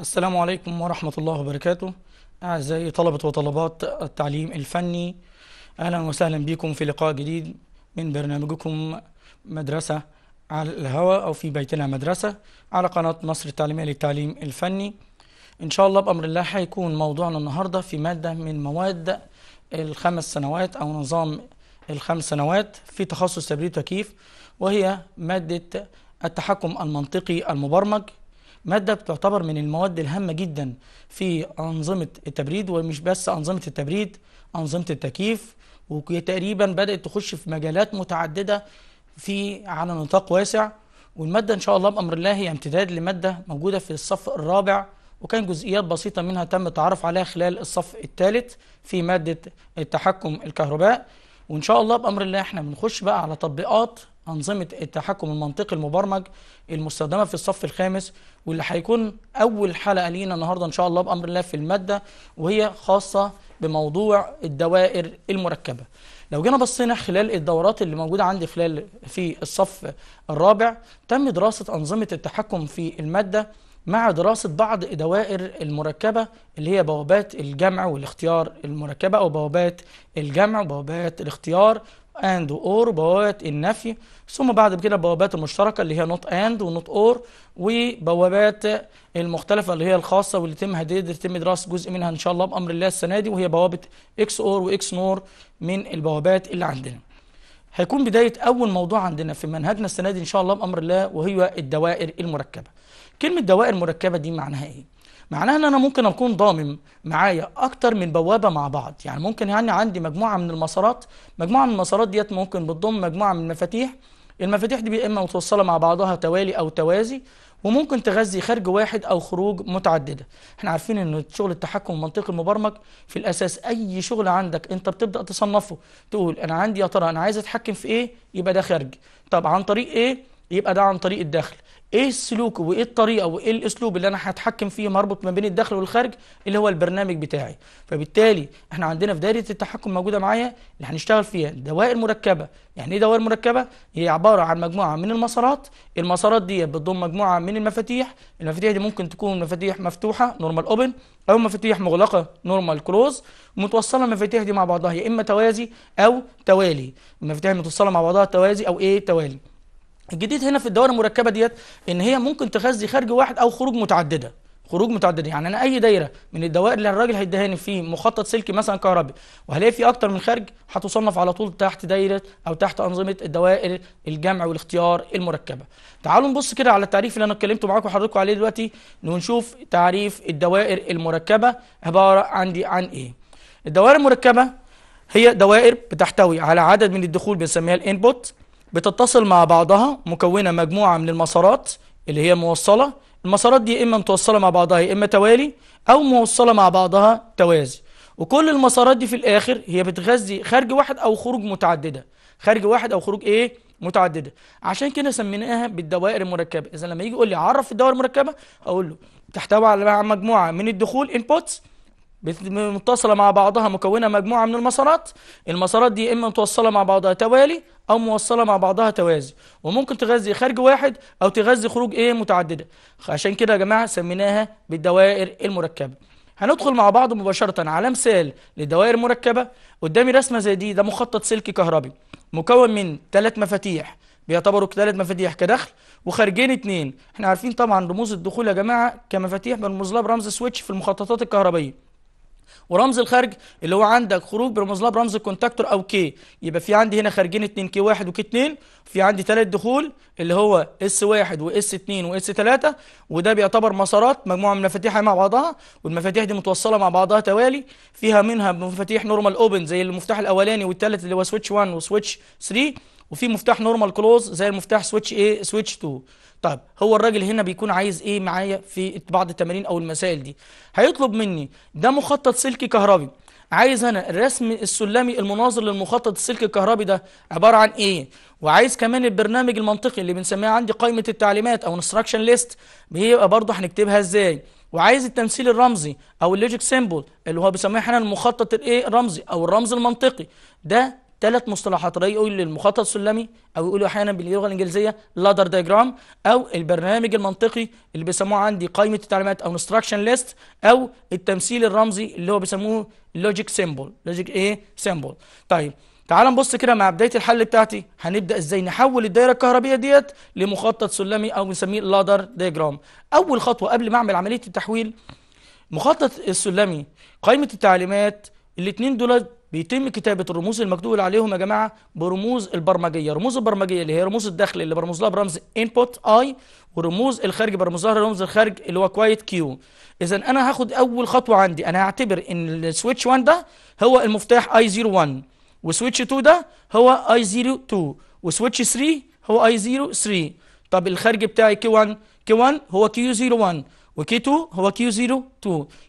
السلام عليكم ورحمة الله وبركاته أعزائي طلبة وطلبات التعليم الفني أهلا وسهلا بكم في لقاء جديد من برنامجكم مدرسة على الهواء أو في بيتنا مدرسة على قناة مصر التعليمية للتعليم الفني إن شاء الله بأمر الله هيكون موضوعنا النهاردة في مادة من مواد الخمس سنوات أو نظام الخمس سنوات في تخصص تبريد وتكييف وهي مادة التحكم المنطقي المبرمج مادة بتعتبر من المواد الهامة جدا في أنظمة التبريد ومش بس أنظمة التبريد أنظمة التكييف وتقريبا بدأت تخش في مجالات متعددة في على نطاق واسع والمادة إن شاء الله بأمر الله هي امتداد لمادة موجودة في الصف الرابع وكان جزئيات بسيطة منها تم التعرف عليها خلال الصف الثالث في مادة التحكم الكهرباء وإن شاء الله بأمر الله إحنا بنخش بقى على تطبيقات أنظمة التحكم المنطقي المبرمج المستخدمة في الصف الخامس واللي هيكون أول حلقة لينا النهاردة إن شاء الله بأمر الله في المادة وهي خاصة بموضوع الدوائر المركبة لو جينا بصينا خلال الدورات اللي موجودة عندي خلال في الصف الرابع تم دراسة أنظمة التحكم في المادة مع دراسة بعض الدوائر المركبة اللي هي بوابات الجمع والاختيار المركبة أو بوابات الجمع وبوابات الاختيار اند اور بوابات النفي ثم بعد كده البوابات المشتركه اللي هي نوت اند ونوت اور وبوابات المختلفه اللي هي الخاصه واللي تم هديد تم دراسه جزء منها ان شاء الله بامر الله السنه دي وهي بوابه اكس اور واكس نور من البوابات اللي عندنا هيكون بدايه اول موضوع عندنا في منهجنا السنه دي ان شاء الله بامر الله وهي الدوائر المركبه كلمه دوائر مركبه دي معناها ايه معناها ان انا ممكن اكون ضامن معايا اكتر من بوابه مع بعض يعني ممكن يعني عندي مجموعه من المسارات مجموعه من المسارات ديت ممكن بتضم مجموعه من المفاتيح المفاتيح دي اما متوصله مع بعضها توالي او توازي وممكن تغذي خارج واحد او خروج متعدده احنا عارفين ان شغل التحكم المنطقي المبرمج في الاساس اي شغل عندك انت بتبدا تصنفه تقول انا عندي يا ترى انا عايز اتحكم في ايه يبقى ده خارج طب عن طريق ايه يبقى ده عن طريق الدخل ايه السلوك وايه الطريقه وايه الاسلوب اللي انا هتحكم فيه مربط ما بين الداخل والخارج اللي هو البرنامج بتاعي فبالتالي احنا عندنا في دايره التحكم موجوده معايا اللي هنشتغل فيها دوائر مركبه يعني ايه دوائر مركبه هي عباره عن مجموعه من المسارات المسارات دي بتضم مجموعه من المفاتيح المفاتيح دي ممكن تكون مفاتيح مفتوحه نورمال اوبن او مفاتيح مغلقه نورمال كلوز متوصله المفاتيح دي مع بعضها يا اما توازي او توالي المفاتيح متوصله مع بعضها توازي او ايه توالي الجديد هنا في الدوائر المركبه ديت ان هي ممكن تغذي خارج واحد او خروج متعدده خروج متعدده يعني انا اي دايره من الدوائر اللي الراجل هيديهاني فيه مخطط سلكي مثلا كهربي وهلاقي فيه اكتر من خارج هتصنف على طول تحت دايره او تحت انظمه الدوائر الجمع والاختيار المركبه تعالوا نبص كده على التعريف اللي انا اتكلمت معاكم حضراتكم عليه دلوقتي ونشوف تعريف الدوائر المركبه عباره عندي عن ايه الدوائر المركبه هي دوائر بتحتوي على عدد من الدخول بنسميها الانبوت بتتصل مع بعضها مكونة مجموعة من المسارات اللي هي موصلة المسارات دي إما متوصلة مع بعضها يا إما توالي أو موصلة مع بعضها توازي وكل المسارات دي في الآخر هي بتغذي خارج واحد أو خروج متعددة خارج واحد أو خروج إيه متعددة عشان كده سميناها بالدوائر المركبة إذا لما يجي يقول لي عرف الدوائر المركبة أقول له تحتوي على مجموعة من الدخول inputs متصلة مع بعضها مكونة مجموعة من المسارات المسارات دي إما متوصلة مع بعضها توالي أو موصلة مع بعضها توازي وممكن تغذي خارج واحد أو تغذي خروج إيه متعددة عشان كده يا جماعة سميناها بالدوائر المركبة هندخل مع بعض مباشرة على مثال للدوائر المركبة قدامي رسمة زي دي ده مخطط سلكي كهربي مكون من ثلاث مفاتيح بيعتبروا ثلاث مفاتيح كدخل وخارجين اتنين احنا عارفين طبعا رموز الدخول يا جماعة كمفاتيح بنرمز لها برمز سويتش في المخططات الكهربائية ورمز الخارج اللي هو عندك خروج برمز لها برمز الكونتاكتور او كي يبقى في عندي هنا خارجين 2 كي 1 وكي 2 في عندي ثلاث دخول اللي هو اس 1 واس 2 واس 3 وده بيعتبر مسارات مجموعه من مفاتيحها مع بعضها والمفاتيح دي متوصله مع بعضها توالي فيها منها مفاتيح نورمال اوبن زي المفتاح الاولاني والثالث اللي هو سويتش 1 وسويتش 3 وفي مفتاح نورمال كلوز زي المفتاح سويتش ايه سويتش 2 طيب هو الراجل هنا بيكون عايز ايه معايا في بعض التمارين او المسائل دي هيطلب مني ده مخطط سلكي كهربي عايز انا الرسم السلمي المناظر للمخطط السلكي الكهربي ده عباره عن ايه وعايز كمان البرنامج المنطقي اللي بنسميه عندي قائمه التعليمات او انستراكشن ليست بيبقى برضه هنكتبها ازاي وعايز التمثيل الرمزي او اللوجيك سيمبل اللي هو بيسميه احنا المخطط الايه الرمزي او الرمز المنطقي ده ثلاث مصطلحات راي يقول المخطط السلمي او يقولوا احيانا باللغه الانجليزيه لادر دايجرام او البرنامج المنطقي اللي بيسموه عندي قائمه التعليمات او انستراكشن ليست او التمثيل الرمزي اللي هو بيسموه لوجيك سيمبل لوجيك ايه سيمبل طيب تعال نبص كده مع بدايه الحل بتاعتي هنبدا ازاي نحول الدايره الكهربيه ديت لمخطط سلمي او بنسميه لادر دايجرام اول خطوه قبل ما اعمل عمليه التحويل مخطط السلمي قائمه التعليمات الاثنين دول بيتم كتابة الرموز المكتوب عليهم يا جماعة برموز البرمجية رموز البرمجية اللي هي رموز الداخل اللي برمز لها برمز انبوت اي ورموز الخارج برمز لها رمز الخارج اللي هو كوايت كيو إذا أنا هاخد أول خطوة عندي أنا هعتبر إن السويتش 1 ده هو المفتاح اي 01 وسويتش 2 ده هو اي 02 وسويتش 3 هو اي 03 طب الخارج بتاعي كي 1 كي 1 هو كيو 01 وكي2 هو Q02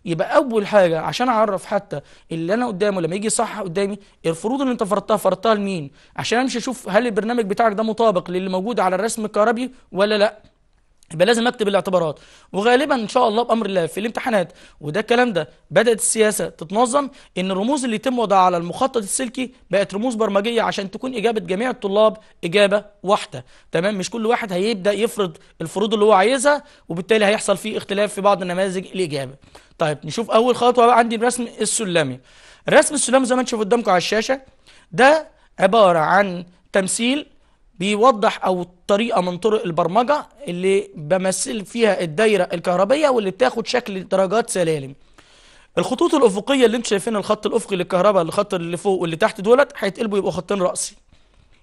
يبقى أول حاجة عشان أعرف حتى اللي أنا قدامه لما يجي صح قدامي الفروض اللي أنت فرضتها فرضتها لمين عشان أمشي أشوف هل البرنامج بتاعك ده مطابق للي موجود على الرسم الكهربي ولا لأ يبقى لازم اكتب الاعتبارات وغالبا ان شاء الله بامر الله في الامتحانات وده الكلام ده بدات السياسه تتنظم ان الرموز اللي يتم وضعها على المخطط السلكي بقت رموز برمجيه عشان تكون اجابه جميع الطلاب اجابه واحده تمام مش كل واحد هيبدا يفرض الفروض اللي هو عايزها وبالتالي هيحصل فيه اختلاف في بعض النماذج الاجابه طيب نشوف اول خطوه بقى عندي الرسم السلمي رسم السلمي زي ما انتم شايفين قدامكم على الشاشه ده عباره عن تمثيل بيوضح او طريقه من طرق البرمجه اللي بمثل فيها الدايره الكهربيه واللي بتاخد شكل درجات سلالم الخطوط الافقيه اللي انتم شايفين الخط الافقي للكهرباء الخط اللي فوق واللي تحت دولت هيتقلبوا يبقوا خطين راسي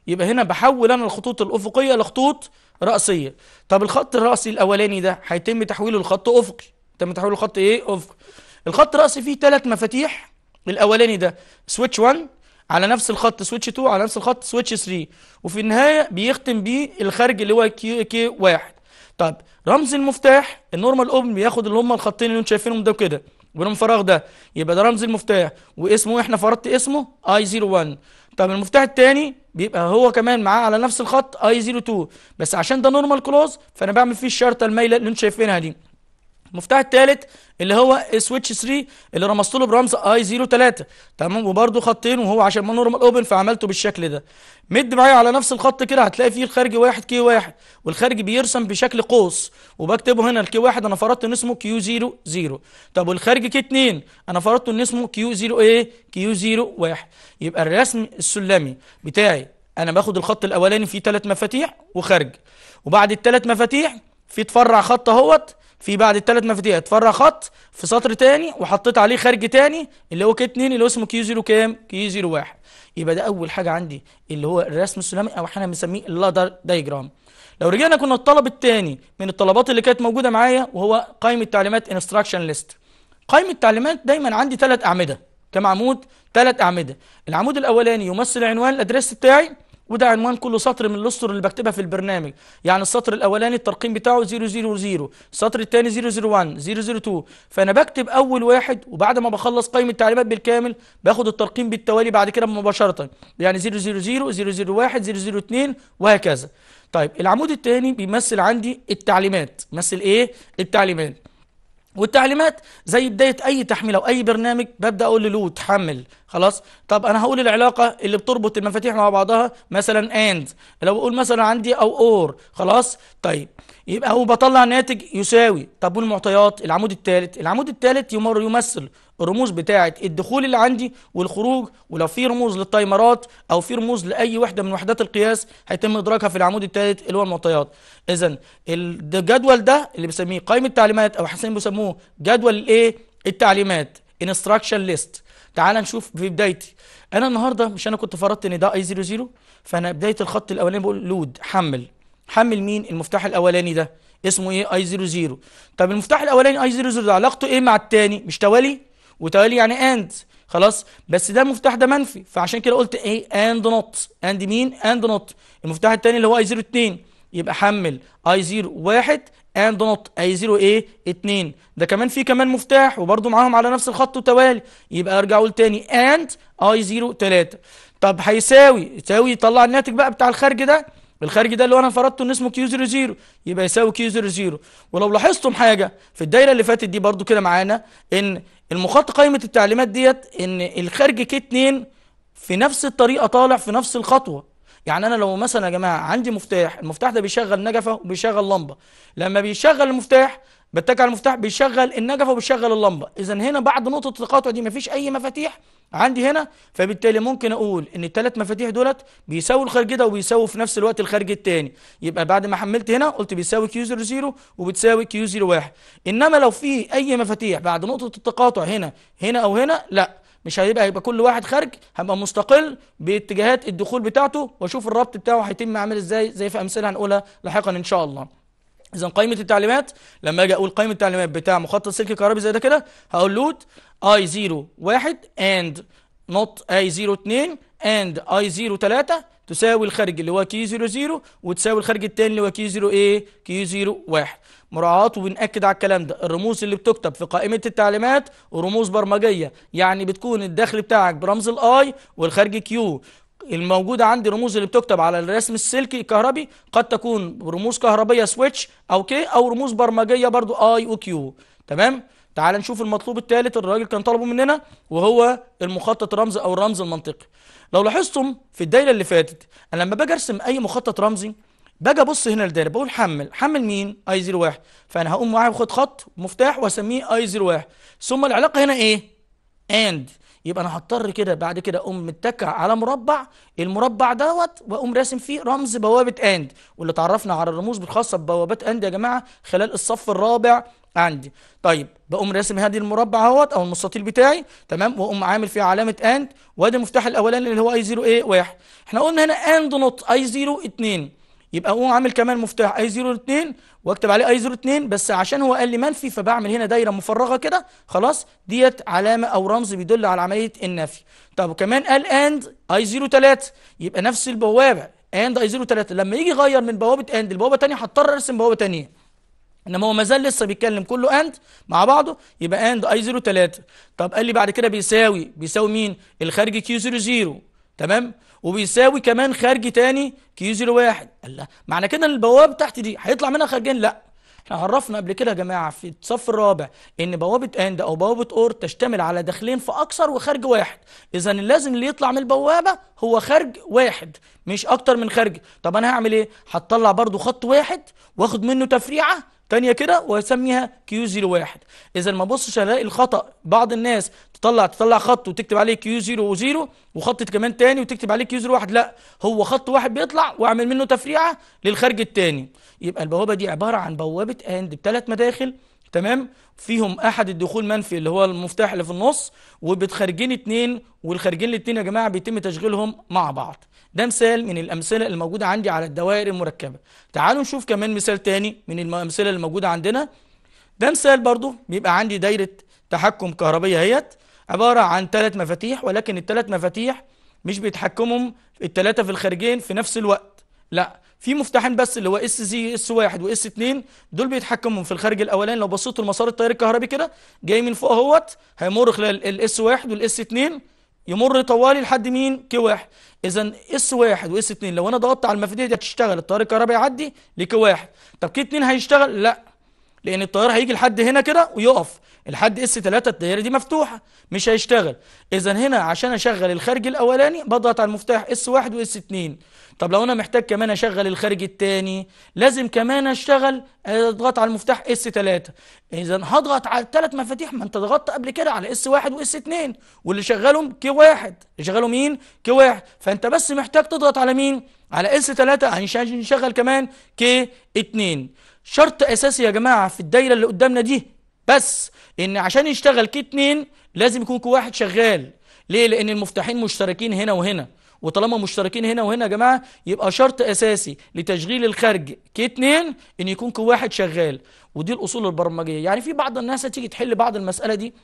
يبقى هنا بحول انا الخطوط الافقيه لخطوط راسيه طب الخط الراسي الاولاني ده هيتم تحويله لخط افقي تم تحويله لخط ايه افقي الخط الراسي فيه ثلاث مفاتيح الاولاني ده سويتش 1 على نفس الخط سويتش 2 على نفس الخط سويتش 3 وفي النهايه بيختم بيه الخارج اللي هو كي, كي 1 طب رمز المفتاح النورمال اوبن بياخد اللي هم الخطين اللي انتم شايفينهم ده وكده بينهم فراغ ده يبقى ده رمز المفتاح واسمه احنا فرضت اسمه اي 01 طب المفتاح الثاني بيبقى هو كمان معاه على نفس الخط اي 02 بس عشان ده نورمال كلوز فانا بعمل فيه الشرطه المايله اللي انتم شايفينها دي المفتاح الثالث اللي هو سويتش 3 اللي رمزت له برمز اي 03 تمام وبرده خطين وهو عشان ما نورمال اوبن فعملته بالشكل ده مد معايا على نفس الخط كده هتلاقي فيه الخارج واحد كي واحد والخارج بيرسم بشكل قوس وبكتبه هنا الكي واحد انا فرضت ان اسمه كيو 00 طب والخارج كي 2 انا فرضت ان اسمه كيو 0 ايه كيو 01 يبقى الرسم السلمي بتاعي انا باخد الخط الاولاني فيه ثلاث مفاتيح وخارج وبعد الثلاث مفاتيح في تفرع خط اهوت في بعد الثلاث مفاتيح اتفرع خط في سطر تاني وحطيت عليه خارج تاني اللي هو كي 2 اللي هو اسمه كيو 0 كام كيو 0 1 يبقى ده اول حاجه عندي اللي هو الرسم السلمي او احنا بنسميه اللادر دايجرام لو رجعنا كنا الطلب الثاني من الطلبات اللي كانت موجوده معايا وهو قائمه تعليمات انستراكشن ليست قائمه تعليمات دايما عندي ثلاث اعمده كم عمود ثلاث اعمده العمود الاولاني يمثل عنوان الادريس بتاعي وده عنوان كل سطر من الاسطر اللي بكتبها في البرنامج يعني السطر الاولاني الترقيم بتاعه 000 السطر الثاني 001 002 فانا بكتب اول واحد وبعد ما بخلص قائمه التعليمات بالكامل باخد الترقيم بالتوالي بعد كده مباشره يعني 000 001 002 وهكذا طيب العمود الثاني بيمثل عندي التعليمات مثل ايه التعليمات والتعليمات زي بداية أي تحميل أو أي برنامج ببدأ أقول له تحمل خلاص طب أنا هقول العلاقة اللي بتربط المفاتيح مع بعضها مثلا and لو بقول مثلا عندي أو or خلاص طيب يبقى هو بطلع ناتج يساوي طب والمعطيات العمود الثالث العمود الثالث يمر يمثل الرموز بتاعه الدخول اللي عندي والخروج ولو في رموز للتايمرات او في رموز لاي وحده من وحدات القياس هيتم ادراكها في العمود الثالث اللي هو المعطيات اذا الجدول ده اللي بنسميه قائمه التعليمات او حسين بيسموه جدول الايه التعليمات انستراكشن ليست تعال نشوف في بدايتي انا النهارده مش انا كنت فرضت ان ده اي 00 فانا بدايه الخط الاولاني بقول لود حمل حمل مين المفتاح الاولاني ده اسمه ايه اي 00 طب المفتاح الاولاني اي 00 ده علاقته ايه مع الثاني مش توالي وتوالي يعني اند خلاص بس ده المفتاح ده منفي فعشان كده قلت ايه اند نوت اند مين اند نوت المفتاح الثاني اللي هو اي 02 يبقى حمل اي 0 1 اند نوت اي 0 ايه 2 ده كمان في كمان مفتاح وبرده معاهم على نفس الخط وتوالي يبقى ارجع اقول ثاني اند اي 0 3 طب هيساوي يساوي يطلع الناتج بقى بتاع الخارج ده الخارجي ده اللي انا فرضته ان اسمه كيو 00 يبقى يساوي كيو 00 ولو لاحظتم حاجه في الدايره اللي فاتت دي برضو كده معانا ان المخط قائمه التعليمات ديت ان الخارج كي 2 في نفس الطريقه طالع في نفس الخطوه يعني انا لو مثلا يا جماعه عندي مفتاح المفتاح ده بيشغل نجفه وبيشغل لمبه لما بيشغل المفتاح بتك على المفتاح بيشغل النجفه وبيشغل اللمبه اذا هنا بعد نقطه التقاطع دي مفيش اي مفاتيح عندي هنا فبالتالي ممكن اقول ان الثلاث مفاتيح دولت بيساووا الخارج ده وبيساووا في نفس الوقت الخارج الثاني يبقى بعد ما حملت هنا قلت بيساوي كيو 00 وبتساوي كيو 01 انما لو في اي مفاتيح بعد نقطه التقاطع هنا هنا او هنا لا مش هيبقى هيبقى كل واحد خارج هبقى مستقل باتجاهات الدخول بتاعته واشوف الربط بتاعه هيتم عامل ازاي زي في امثله هنقولها لاحقا ان شاء الله اذا قائمه التعليمات لما اجي اقول قائمه التعليمات بتاع مخطط سلك كهربي زي ده كده هقول لود اي 0 1 اند نوت اي 0 2 اند اي 0 3 تساوي الخارج اللي هو كي 0 0 وتساوي الخارج الثاني اللي هو كي 0 ايه كي 0 1 مراعاة وبنأكد على الكلام ده الرموز اللي بتكتب في قائمة التعليمات رموز برمجية يعني بتكون الدخل بتاعك برمز الاي والخارج كيو الموجودة عندي رموز اللي بتكتب على الرسم السلكي الكهربي قد تكون رموز كهربية سويتش أو كي أو رموز برمجية برضو آي وكيو تمام تعال نشوف المطلوب الثالث الراجل كان طلبه مننا وهو المخطط رمزي أو الرمز المنطقي لو لاحظتم في الدايرة اللي فاتت أنا لما باجي أرسم أي مخطط رمزي باجي ابص هنا للدايره بقول حمل حمل مين اي 01 فانا هقوم معايا واخد خط مفتاح واسميه اي 01 ثم العلاقه هنا ايه اند يبقى انا هضطر كده بعد كده اقوم متكع على مربع المربع دوت واقوم راسم فيه رمز بوابه اند واللي اتعرفنا على الرموز الخاصه ببوابات اند يا جماعه خلال الصف الرابع عندي طيب بقوم راسم هذه المربع اهوت او المستطيل بتاعي تمام واقوم عامل فيه علامه اند وادي المفتاح الاولاني اللي هو اي 0 ايه 1 احنا قلنا هنا اند نوت اي 0 2 يبقى اقوم عامل كمان مفتاح اي 02 واكتب عليه اي 02 بس عشان هو قال لي منفي فبعمل هنا دايره مفرغه كده خلاص ديت علامه او رمز بيدل على عمليه النفي طب وكمان قال اند اي 03 يبقى نفس البوابه اند اي 03 لما يجي يغير من بوابه اند لبوابه ثانيه هضطر ارسم بوابه ثانيه انما هو ما زال لسه بيتكلم كله اند مع بعضه يبقى اند اي 03 طب قال لي بعد كده بيساوي بيساوي مين الخارجي كيو 00 تمام وبيساوي كمان خارجي تاني كيو زيرو واحد الله معنى كده ان البوابه تحت دي هيطلع منها خارجين لا احنا عرفنا قبل كده يا جماعه في الصف الرابع ان بوابه اند او بوابه اور تشتمل على داخلين فاكثر وخارج واحد اذا لازم اللي يطلع من البوابه هو خارج واحد مش اكتر من خارج طب انا هعمل ايه هتطلع برضو خط واحد واخد منه تفريعه تانية كده واسميها كيو زيرو واحد اذا ما بصش الاقي الخطا بعض الناس تطلع تطلع خط وتكتب عليه كيو زيرو وزيرو وخط كمان تاني وتكتب عليه كيو واحد لا هو خط واحد بيطلع واعمل منه تفريعه للخارج التاني يبقى البوابه دي عباره عن بوابه اند بثلاث مداخل تمام فيهم احد الدخول منفي اللي هو المفتاح اللي في النص وبتخرجين اتنين والخارجين الاتنين يا جماعه بيتم تشغيلهم مع بعض ده مثال من الامثله الموجوده عندي على الدوائر المركبه تعالوا نشوف كمان مثال تاني من الامثله اللي موجوده عندنا ده مثال برضو بيبقى عندي دايره تحكم كهربيه اهيت عباره عن ثلاث مفاتيح ولكن الثلاث مفاتيح مش بيتحكمهم الثلاثه في الخارجين في نفس الوقت لا في مفتاحين بس اللي هو اس زي اس واحد واس اتنين دول بيتحكموا في الخارج الاولاني لو بصيتوا لمسار التيار الكهربي كده جاي من فوق اهوت هيمر خلال الاس واحد والاس اتنين يمر طوالي لحد مين كي واحد اذا اس واحد واس اتنين لو انا ضغطت على المفاتيح دي هتشتغل التيار الكهربي يعدي لكي واحد طب كي اتنين هيشتغل لا لان التيار هيجي لحد هنا كده ويقف لحد اس 3 الدايره دي مفتوحه مش هيشتغل اذا هنا عشان اشغل الخارج الاولاني بضغط على المفتاح اس 1 واس 2 طب لو انا محتاج كمان اشغل الخارج الثاني لازم كمان اشتغل آه، اضغط على المفتاح اس 3 اذا هضغط على الثلاث مفاتيح ما انت ضغطت قبل كده على اس 1 واس 2 واللي شغالهم كي 1 اللي مين كي 1 فانت بس محتاج تضغط على مين على اس 3 عشان نشغل كمان كي 2 شرط اساسي يا جماعه في الدايره اللي قدامنا دي بس ان عشان يشتغل كي 2 لازم يكون كي 1 شغال ليه لان المفتاحين مشتركين هنا وهنا وطالما مشتركين هنا وهنا يا جماعة يبقى شرط أساسي لتشغيل الخارج كي 2 إن يكون كي 1 شغال ودي الأصول البرمجية يعني في بعض الناس هتيجي تحل بعض المسألة دي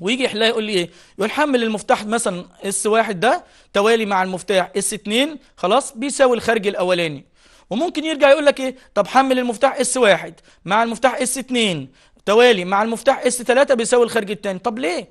ويجي يحلها يقول لي ايه يقول حمل المفتاح مثلا اس واحد ده توالي مع المفتاح اس 2 خلاص بيساوي الخارج الاولاني وممكن يرجع يقول لك ايه طب حمل المفتاح اس واحد مع المفتاح اس 2 توالي مع المفتاح اس 3 بيساوي الخارج الثاني طب ليه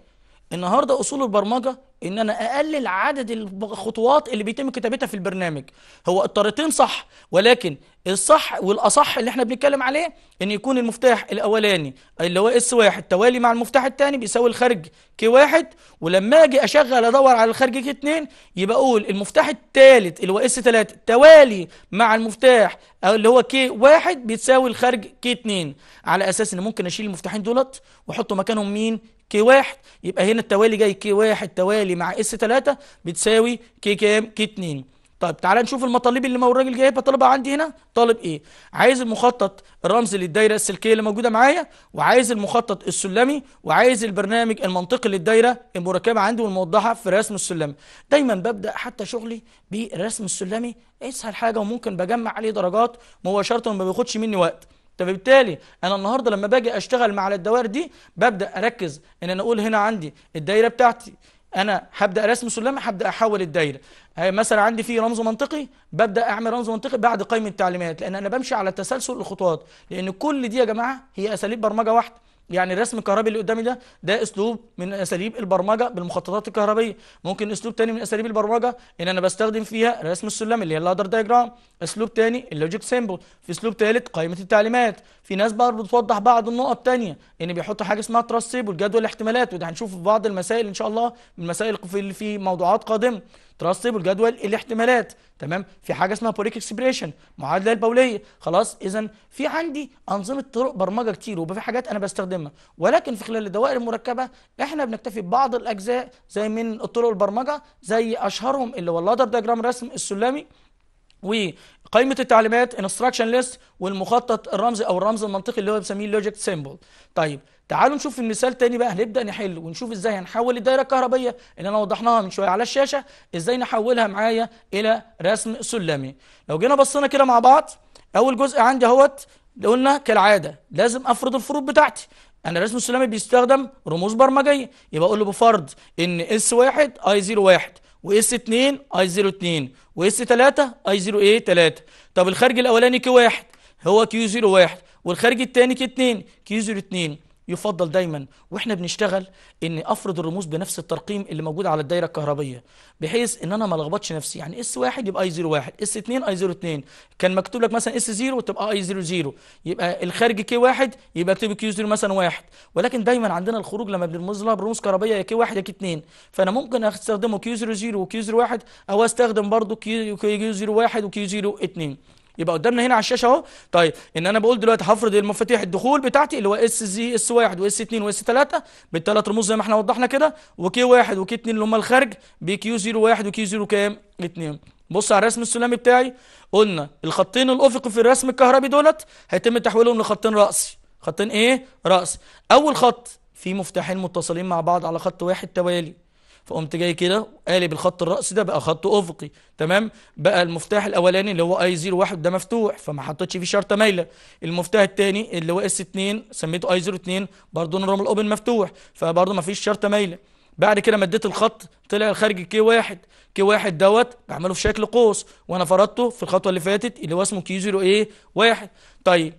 النهارده اصول البرمجه ان انا اقلل عدد الخطوات اللي بيتم كتابتها في البرنامج هو الطريقتين صح ولكن الصح والاصح اللي احنا بنتكلم عليه ان يكون المفتاح الاولاني اللي هو اس واحد توالي مع المفتاح الثاني بيساوي الخارج كي واحد ولما اجي اشغل ادور على الخارج كي اتنين يبقى اقول المفتاح الثالث اللي هو اس 3 توالي مع المفتاح اللي هو كي واحد بيتساوي الخارج كي اتنين على اساس ان ممكن اشيل المفتاحين دولت واحط مكانهم مين كي واحد يبقى هنا التوالي جاي كي واحد توالي مع اس 3 بتساوي كي كام كي 2 طيب تعالى نشوف المطالب اللي مو الراجل جايبها طالبها عندي هنا طالب ايه عايز المخطط الرمزي للدايره السلكيه اللي موجوده معايا وعايز المخطط السلمي وعايز البرنامج المنطقي للدايره المركبه عندي والموضحه في الرسم السلمي دايما ببدا حتى شغلي بالرسم السلمي اسهل حاجه وممكن بجمع عليه درجات مباشره وما بياخدش مني وقت فبالتالي انا النهارده لما باجي اشتغل مع الدوائر دي ببدا اركز ان انا اقول هنا عندي الدايره بتاعتي انا هبدا ارسم سلمه هبدا احول الدايره آه، مثلا عندي في رمز منطقي ببدا اعمل رمز منطقي بعد قائمه التعليمات لان انا بمشي على تسلسل الخطوات لان كل دي يا جماعه هي اساليب برمجه واحده يعني الرسم الكهربي اللي قدامي ده ده اسلوب من اساليب البرمجه بالمخططات الكهربيه ممكن اسلوب تاني من اساليب البرمجه ان انا بستخدم فيها رسم السلم اللي هي اللادر دايجرام اسلوب تاني اللوجيك سيمبل في اسلوب تالت قائمه التعليمات في ناس بقى بتوضح بعض النقط تانية ان بيحطوا حاجه اسمها تراسيبل جدول الاحتمالات وده هنشوفه في بعض المسائل ان شاء الله من المسائل في موضوعات قادمه ترسب الجدول الاحتمالات تمام في حاجه اسمها بوليك اكسبريشن معادله البوليه خلاص اذا في عندي انظمه طرق برمجه كتير وفي حاجات انا بستخدمها ولكن في خلال الدوائر المركبه احنا بنكتفي ببعض الاجزاء زي من طرق البرمجه زي اشهرهم اللي هو اللادر دايجرام رسم السلمي وقائمه التعليمات انستراكشن ليست والمخطط الرمزي او الرمز المنطقي اللي هو بنسميه لوجيك سيمبل طيب تعالوا نشوف المثال تاني بقى هنبدا نحل ونشوف ازاي هنحول الدايره الكهربيه اللي انا وضحناها من شويه على الشاشه ازاي نحولها معايا الى رسم سلمي لو جينا بصينا كده مع بعض اول جزء عندي اهوت قلنا كالعاده لازم افرض الفروض بتاعتي انا الرسم السلمي بيستخدم رموز برمجيه يبقى اقول له بفرض ان اس 1 اي 0 1 واس 2 اي 0 2 واس 3 اي 0 ايه 3 طب الخارج الاولاني كواحد 1 هو كيو 0 1 والخارج الثاني كي 2 كيو 0 2 يفضل دايما واحنا بنشتغل ان افرض الرموز بنفس الترقيم اللي موجود على الدايره الكهربيه بحيث ان انا ما الخبطش نفسي يعني اس 1 يبقى اي 01 اس 2 اي 02 كان مكتوب لك مثلا اس 0 تبقى اي 0 0 يبقى الخارج كي 1 يبقى اكتب كيو 0 مثلا 1 ولكن دايما عندنا الخروج لما بنرمز لها برموز كهربيه يا كي 1 يا كي 2 فانا ممكن استخدمه كيو 0 0 وكيو 0 1 او استخدم برضه كيو 0 1 وكيو 0 2 يبقى قدامنا هنا على الشاشه اهو طيب ان انا بقول دلوقتي هفرض المفاتيح الدخول بتاعتي اللي هو اس زي اس 1 واس 2 واس 3 بالثلاث رموز زي ما احنا وضحنا كده وكي 1 وكي 2 اللي هم الخارج بكيو 0 1 وكيو 0 كام 2 بص على الرسم السلمي بتاعي قلنا الخطين الافقي في الرسم الكهربي دولت هيتم تحويلهم لخطين رأسي خطين ايه رأسي اول خط في مفتاحين متصلين مع بعض على خط واحد توالي فقمت جاي كده قالب الخط الرأس ده بقى خط أفقي تمام بقى المفتاح الأولاني اللي هو اي زيرو واحد ده مفتوح فما حطيتش فيه شرطة مايلة المفتاح الثاني اللي هو اس 2 سميته اي زيرو 2 برضه نورمال أوبن مفتوح فبرضه ما فيش شرطة مايلة بعد كده مديت الخط طلع الخارجي كي واحد كي واحد دوت بعمله في شكل قوس وانا فرضته في الخطوه اللي فاتت اللي هو اسمه كي زيرو ايه واحد طيب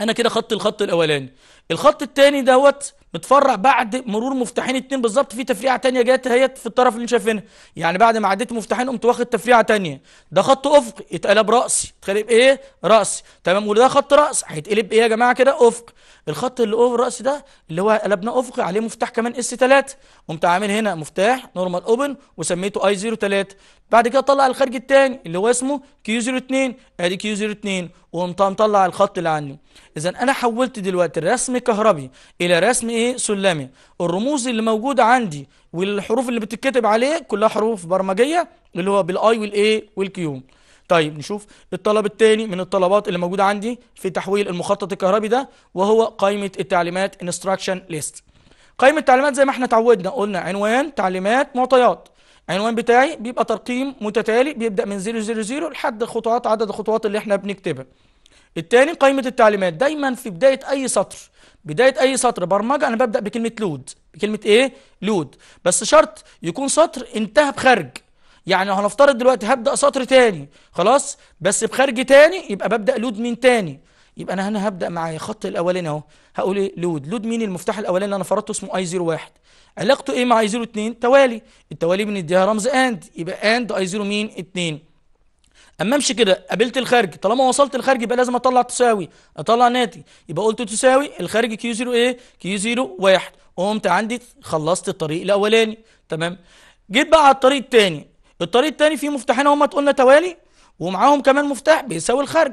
انا كده خدت الخط الاولاني الخط الثاني دوت متفرع بعد مرور مفتاحين اتنين بالظبط في تفريعه تانية جت اهي في الطرف اللي شايفينها يعني بعد ما عديت مفتاحين قمت واخد تفريعه تانية ده خط افق اتقلب راسي يتقلب ايه راسي تمام وده خط راس هيتقلب ايه يا جماعه كده افق الخط اللي اوفر راس ده اللي هو قلبناه افقي عليه مفتاح كمان اس 3 قمت عامل هنا مفتاح نورمال اوبن وسميته اي 03 بعد كده طلع الخارج الثاني اللي هو اسمه كيو 02 ادي كيو 02 وقمت مطلع الخط اللي عندي اذا انا حولت دلوقتي الرسم كهربي الى رسم ايه سلمي الرموز اللي موجوده عندي والحروف اللي بتتكتب عليه كلها حروف برمجيه اللي هو بالاي والاي والكيو طيب نشوف الطلب الثاني من الطلبات اللي موجودة عندي في تحويل المخطط الكهربي ده وهو قائمة التعليمات انستراكشن ليست قائمة التعليمات زي ما احنا اتعودنا قلنا عنوان تعليمات معطيات عنوان بتاعي بيبقى ترقيم متتالي بيبدأ من 000 لحد خطوات عدد الخطوات اللي احنا بنكتبها الثاني قائمة التعليمات دايما في بداية أي سطر بداية أي سطر برمجة أنا ببدأ بكلمة لود بكلمة إيه؟ لود بس شرط يكون سطر انتهى بخرج يعني لو هنفترض دلوقتي هبدأ سطر تاني خلاص بس بخارج تاني يبقى ببدأ لود من تاني يبقى انا هنا هبدأ معايا خط الاولاني اهو هقول ايه لود لود مين المفتاح الاولاني اللي انا فرضته اسمه اي 01 علاقته ايه مع اي 02 توالي التوالي بنديها رمز اند يبقى اند اي 0 مين 2 اما امشي كده قابلت الخارج طالما وصلت الخارج يبقى لازم اطلع تساوي اطلع ناتج يبقى قلت تساوي الخارج كيو 0 ايه كيو 0 1 قمت عندي خلصت الطريق الاولاني تمام جيت بقى على الطريق الثاني الطريق الثاني فيه مفتاحين هما تقولنا توالي ومعاهم كمان مفتاح بيساوي الخرج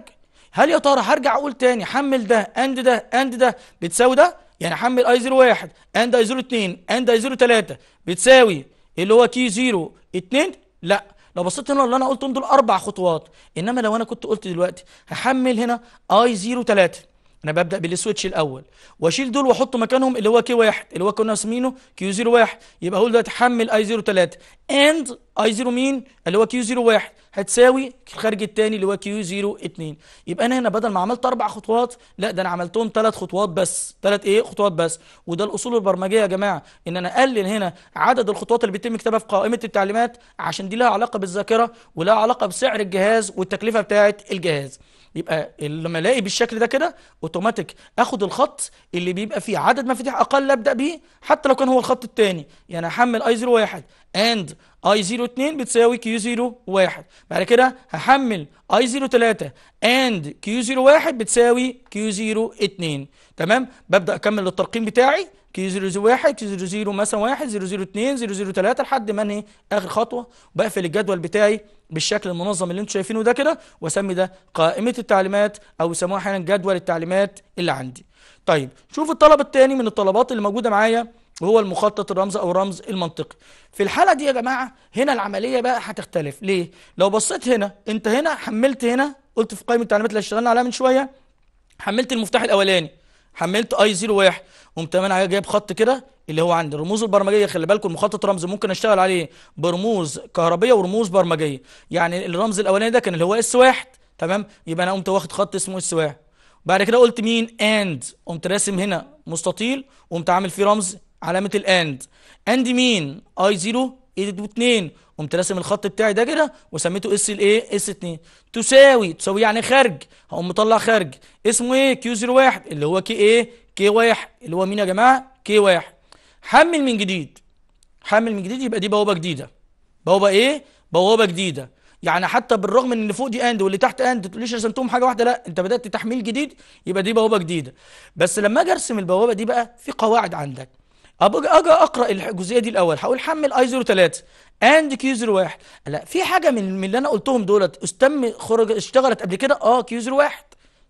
هل يا ترى هرجع اقول تاني حمل ده اند ده اند ده بتساوي ده يعني حمل اي 0 1 اند اي 0 2 اند اي 0 3 بتساوي اللي هو كي 0 2 لا لو بصيت هنا اللي انا قلتهم دول اربع خطوات انما لو انا كنت قلت دلوقتي هحمل هنا اي 0 3 انا ببدا بالسويتش الاول واشيل دول واحط مكانهم اللي هو كي واحد اللي هو كنا مسمينه كيو 0 1 يبقى هقول دلوقتي حمل اي 0 3 اند اي 0 مين اللي هو كيو 0 1 هتساوي الخارج الثاني اللي هو كيو 0 2 يبقى انا هنا بدل ما عملت اربع خطوات لا ده انا عملتهم ثلاث خطوات بس ثلاث ايه خطوات بس وده الاصول البرمجيه يا جماعه ان انا اقلل هنا عدد الخطوات اللي بيتم كتابها في قائمه التعليمات عشان دي لها علاقه بالذاكره ولها علاقه بسعر الجهاز والتكلفه بتاعه الجهاز يبقى لما الاقي بالشكل ده كده اوتوماتيك اخد الخط اللي بيبقى فيه عدد مفاتيح اقل ابدا بيه حتى لو كان هو الخط الثاني يعني هحمل اي 01 اند اي 02 بتساوي كيو 01 بعد كده هحمل اي 03 اند كيو 01 بتساوي كيو 02 تمام ببدا اكمل الترقيم بتاعي كي 001 كي 00 مثلا 1 002 003 لحد ما انهي اخر خطوه بقفل الجدول بتاعي بالشكل المنظم اللي انتم شايفينه ده كده واسمي ده قائمه التعليمات او بيسموها احيانا جدول التعليمات اللي عندي. طيب شوف الطلب الثاني من الطلبات اللي موجوده معايا وهو المخطط الرمز او الرمز المنطقي في الحاله دي يا جماعه هنا العمليه بقى هتختلف ليه لو بصيت هنا انت هنا حملت هنا قلت في قائمه التعليمات اللي اشتغلنا عليها من شويه حملت المفتاح الاولاني حملت اي 01 قمت انا جايب خط كده اللي هو عندي الرموز البرمجيه خلي بالكم مخطط رمز ممكن اشتغل عليه برموز كهربيه ورموز برمجيه يعني الرمز الاولاني ده كان اللي هو اس واحد تمام يبقى انا قمت واخد خط اسمه اس واحد بعد كده قلت مين اند قمت راسم هنا مستطيل وقمت عامل فيه رمز علامه الاند اند مين اي 0 ايدي اتنين قمت راسم الخط بتاعي ده كده وسميته اس الايه اس 2 تساوي تساوي يعني خارج هقوم مطلع خارج اسمه ايه كيو 01 اللي هو كي ايه كي 1 اللي هو مين يا جماعه كي 1 حمل من جديد حمل من جديد يبقى دي بوابه جديده بوابه ايه بوابه جديده يعني حتى بالرغم ان اللي فوق دي اند واللي تحت اند تقوليش رسمتهم حاجه واحده لا انت بدات تحميل جديد يبقى دي بوابه جديده بس لما اجي ارسم البوابه دي بقى في قواعد عندك ابقى اجي اقرا الجزئيه دي الاول هقول حمل اي 03 اند كيو 01 لا في حاجه من, اللي انا قلتهم دولت استم خرج اشتغلت قبل كده اه كيو 01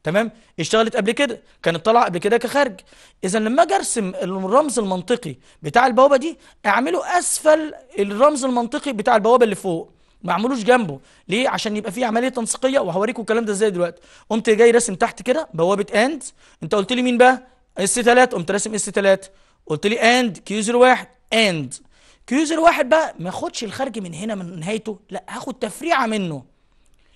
تمام اشتغلت قبل كده كانت طالعه قبل كده كخارج اذا لما اجي ارسم الرمز المنطقي بتاع البوابه دي اعمله اسفل الرمز المنطقي بتاع البوابه اللي فوق ما عملوش جنبه ليه عشان يبقى فيه عمليه تنسيقيه وهوريكم الكلام ده ازاي دلوقتي قمت جاي راسم تحت كده بوابه اند انت قلت لي مين بقى اس 3 قمت راسم اس 3 قلت لي اند كيو زيرو واحد اند كيو زيرو واحد بقى ما اخدش الخارج من هنا من نهايته لا هاخد تفريعه منه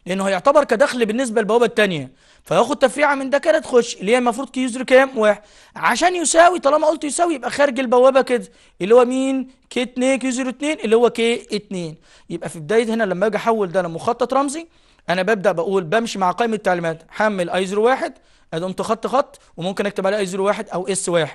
لانه هيعتبر كدخل بالنسبه للبوابه الثانيه فهاخد تفريعه من ده كده تخش اللي هي المفروض كيو زيرو كام واحد عشان يساوي طالما قلت يساوي يبقى خارج البوابه كده اللي هو مين كي 2 كيو زيرو 2 اللي هو كي 2 يبقى في بدايه هنا لما اجي احول ده لمخطط رمزي انا ببدا بقول بمشي مع قائمه التعليمات حمل اي واحد ادي قمت خط خط وممكن اكتب عليه اي واحد او اس 1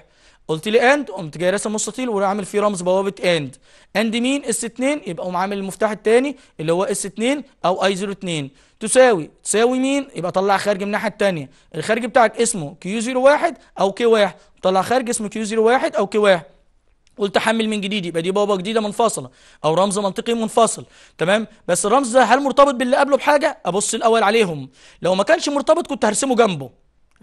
قلت لي اند قمت جاي راسم مستطيل وعامل فيه رمز بوابه اند اند مين اس 2 يبقى قوم عامل المفتاح الثاني اللي هو اس 2 او اي 02 تساوي تساوي مين يبقى طلع خارج من الناحيه الثانيه الخارج بتاعك اسمه كيو 01 او كي 1 طلع خارج اسمه كيو 01 او كي 1 قلت حمل من جديد يبقى دي بوابه جديده منفصله او رمز منطقي منفصل تمام بس الرمز ده هل مرتبط باللي قبله بحاجه ابص الاول عليهم لو ما كانش مرتبط كنت هرسمه جنبه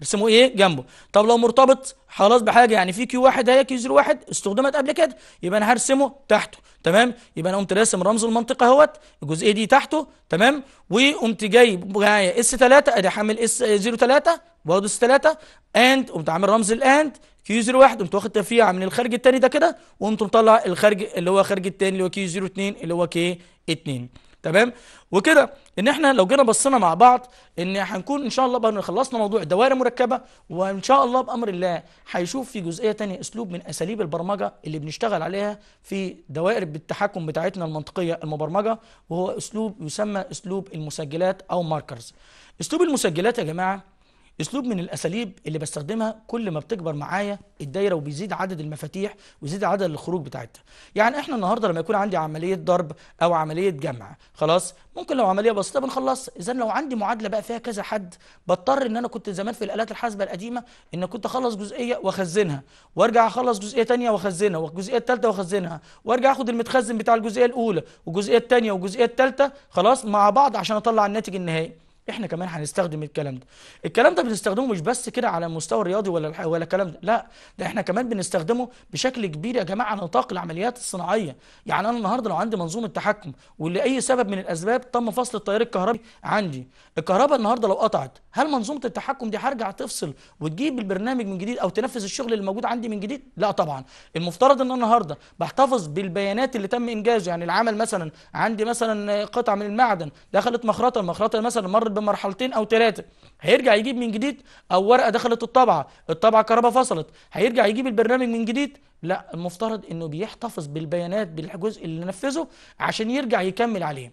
رسمه ايه جنبه طب لو مرتبط خلاص بحاجه يعني في كيو واحد هي كيو زيرو واحد استخدمت قبل كده يبقى انا هرسمه تحته تمام يبقى انا قمت راسم رمز المنطقه اهوت الجزئيه دي تحته تمام وقمت جايب معايا اس 3 ادي حامل اس 0 3 واخد اس 3 اند قمت عامل رمز الاند كيو 01 قمت واخد تفريعه من الخارج الثاني ده كده وقمت مطلع الخارج اللي هو خارج الثاني اللي هو كيو 02 اللي هو كي 2 تمام وكده ان احنا لو جينا بصينا مع بعض ان هنكون ان شاء الله بقى خلصنا موضوع الدوائر المركبه وان شاء الله بامر الله هيشوف في جزئيه تانية اسلوب من اساليب البرمجه اللي بنشتغل عليها في دوائر بالتحكم بتاعتنا المنطقيه المبرمجه وهو اسلوب يسمى اسلوب المسجلات او ماركرز اسلوب المسجلات يا جماعه اسلوب من الاساليب اللي بستخدمها كل ما بتكبر معايا الدايره وبيزيد عدد المفاتيح ويزيد عدد الخروج بتاعتها يعني احنا النهارده لما يكون عندي عمليه ضرب او عمليه جمع خلاص ممكن لو عمليه بسيطه بنخلص اذا لو عندي معادله بقى فيها كذا حد بضطر ان انا كنت زمان في الالات الحاسبه القديمه ان كنت اخلص جزئيه واخزنها وارجع اخلص جزئيه ثانيه واخزنها والجزئيه الثالثه واخزنها وارجع اخد المتخزن بتاع الجزئيه الاولى والجزئيه الثانيه والجزئيه الثالثه خلاص مع بعض عشان اطلع الناتج النهائي احنا كمان هنستخدم الكلام ده الكلام ده بنستخدمه مش بس كده على المستوى الرياضي ولا ولا الكلام ده لا ده احنا كمان بنستخدمه بشكل كبير يا جماعه على نطاق العمليات الصناعيه يعني انا النهارده لو عندي منظومه تحكم ولاي سبب من الاسباب تم فصل التيار الكهربي عندي الكهرباء النهارده لو قطعت هل منظومه التحكم دي هرجع تفصل وتجيب البرنامج من جديد او تنفذ الشغل اللي موجود عندي من جديد لا طبعا المفترض ان النهارده بحتفظ بالبيانات اللي تم انجازه يعني العمل مثلا عندي مثلا قطعه من المعدن دخلت مخرطه المخرطه مثلا مرت بمرحلتين او ثلاثه هيرجع يجيب من جديد او ورقه دخلت الطبعه الطبعه الكهرباء فصلت هيرجع يجيب البرنامج من جديد لا المفترض انه بيحتفظ بالبيانات بالجزء اللي نفذه عشان يرجع يكمل عليه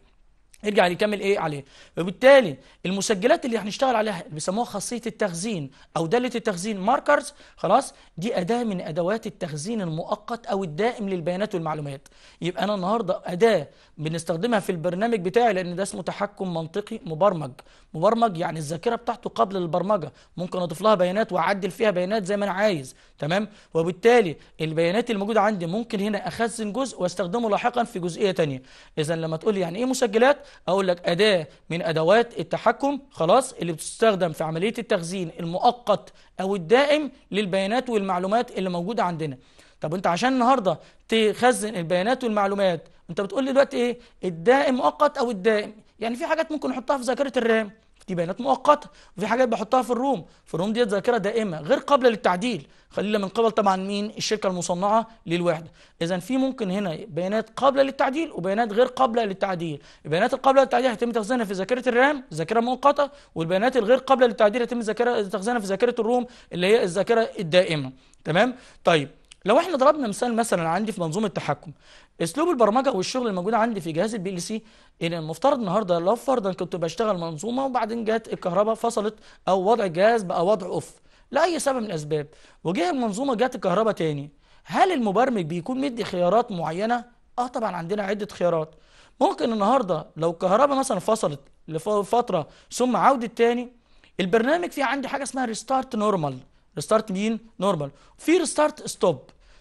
يرجع يكمل ايه عليه وبالتالي المسجلات اللي هنشتغل عليها بيسموها خاصيه التخزين او داله التخزين ماركرز خلاص دي اداه من ادوات التخزين المؤقت او الدائم للبيانات والمعلومات يبقى انا النهارده اداه بنستخدمها في البرنامج بتاعي لان ده اسمه تحكم منطقي مبرمج مبرمج يعني الذاكره بتاعته قبل البرمجه ممكن اضيف لها بيانات واعدل فيها بيانات زي ما انا عايز تمام وبالتالي البيانات الموجوده عندي ممكن هنا اخزن جزء واستخدمه لاحقا في جزئيه ثانيه اذا لما تقول لي يعني ايه مسجلات أقول لك أداة من أدوات التحكم خلاص اللي بتستخدم في عملية التخزين المؤقت أو الدائم للبيانات والمعلومات اللي موجودة عندنا طب أنت عشان النهاردة تخزن البيانات والمعلومات أنت بتقول لي دلوقتي إيه الدائم مؤقت أو الدائم يعني في حاجات ممكن نحطها في ذاكرة الرام دي بيانات مؤقته وفي حاجات بحطها في الروم في الروم ديت ذاكره دائمه غير قابله للتعديل خلينا من قبل طبعا مين الشركه المصنعه للوحده اذا في ممكن هنا بيانات قابله للتعديل وبيانات غير قابله للتعديل البيانات القابله للتعديل هيتم تخزينها في ذاكره الرام ذاكره مؤقته والبيانات الغير قابله للتعديل هيتم تخزينها في ذاكره الروم اللي هي الذاكره الدائمه تمام طيب لو احنا ضربنا مثال مثلا عندي في منظومه التحكم اسلوب البرمجه والشغل الموجود عندي في جهاز البي ال سي ان المفترض النهارده لو فرضا كنت بشتغل منظومه وبعدين جت الكهرباء فصلت او وضع الجهاز بقى وضع اوف لاي سبب من الاسباب وجه المنظومه جت الكهرباء تاني هل المبرمج بيكون مدي خيارات معينه اه طبعا عندنا عده خيارات ممكن النهارده لو الكهرباء مثلا فصلت لفتره ثم عوده تاني البرنامج فيه عندي حاجه اسمها ريستارت نورمال ريستارت مين نورمال في ريستارت ستوب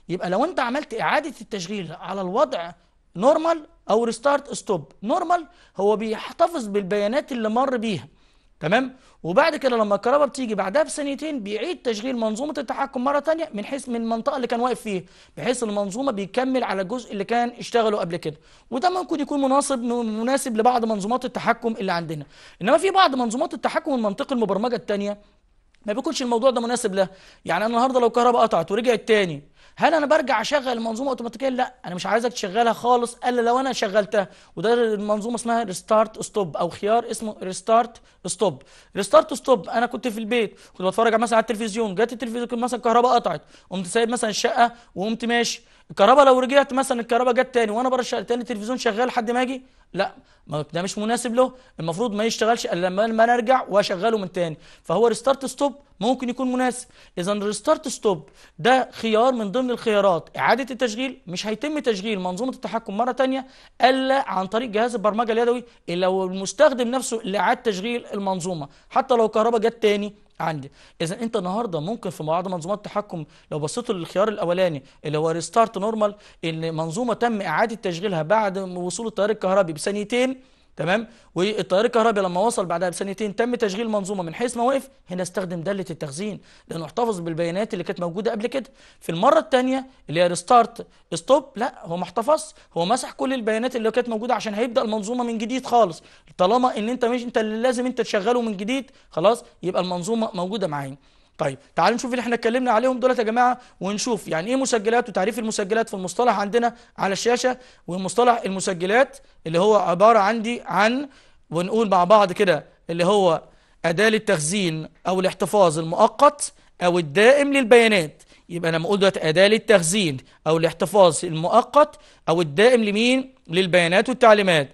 يبقى لو انت عملت اعاده التشغيل على الوضع نورمال او ريستارت ستوب نورمال هو بيحتفظ بالبيانات اللي مر بيها تمام وبعد كده لما الكهرباء بتيجي بعدها بسنتين بيعيد تشغيل منظومه التحكم مره ثانيه من حيث من المنطقه اللي كان واقف فيها بحيث المنظومه بيكمل على الجزء اللي كان اشتغله قبل كده وده ممكن يكون مناسب مناسب لبعض منظومات التحكم اللي عندنا انما في بعض منظومات التحكم المنطقي المبرمجه الثانيه ما بيكونش الموضوع ده مناسب له يعني انا النهارده لو الكهرباء قطعت ورجعت تاني هل انا برجع اشغل المنظومه اوتوماتيكيا لا انا مش عايزك تشغلها خالص الا لو انا شغلتها وده المنظومه اسمها ريستارت ستوب او خيار اسمه ريستارت ستوب ريستارت ستوب انا كنت في البيت كنت بتفرج مثلا على التلفزيون جت التلفزيون مثلا الكهرباء قطعت قمت سايب مثلا الشقه وقمت ماشي الكهرباء لو رجعت مثلا الكهرباء جت تاني وانا بره الشقه تاني التلفزيون شغال لحد ما اجي لا ما ده مش مناسب له المفروض ما يشتغلش الا لما انا ارجع واشغله من تاني فهو ريستارت ستوب ممكن يكون مناسب اذا ريستارت ستوب ده خيار من ضمن الخيارات اعاده التشغيل مش هيتم تشغيل منظومه التحكم مره تانية الا عن طريق جهاز البرمجه اليدوي الا المستخدم نفسه اللي اعاد تشغيل المنظومه حتى لو الكهرباء جت تاني عندي اذا انت النهارده ممكن في بعض منظومات التحكم لو بصيت للخيار الاولاني اللي هو ريستارت نورمال ان منظومه تم اعاده تشغيلها بعد وصول التيار الكهربي بثانيتين تمام والتيار الكهربي لما وصل بعدها بسنتين تم تشغيل منظومه من حيث ما وقف هنا استخدم داله التخزين لانه احتفظ بالبيانات اللي كانت موجوده قبل كده في المره الثانيه اللي هي ريستارت ستوب لا هو ما احتفظش هو مسح كل البيانات اللي كانت موجوده عشان هيبدا المنظومه من جديد خالص طالما ان انت مش انت اللي لازم انت تشغله من جديد خلاص يبقى المنظومه موجوده معايا طيب تعالوا نشوف اللي احنا اتكلمنا عليهم دولت يا جماعه ونشوف يعني ايه مسجلات وتعريف المسجلات في المصطلح عندنا على الشاشه ومصطلح المسجلات اللي هو عباره عندي عن ونقول مع بعض كده اللي هو اداه للتخزين او الاحتفاظ المؤقت او الدائم للبيانات يبقى انا بقول دلوقتي اداه للتخزين او الاحتفاظ المؤقت او الدائم لمين للبيانات والتعليمات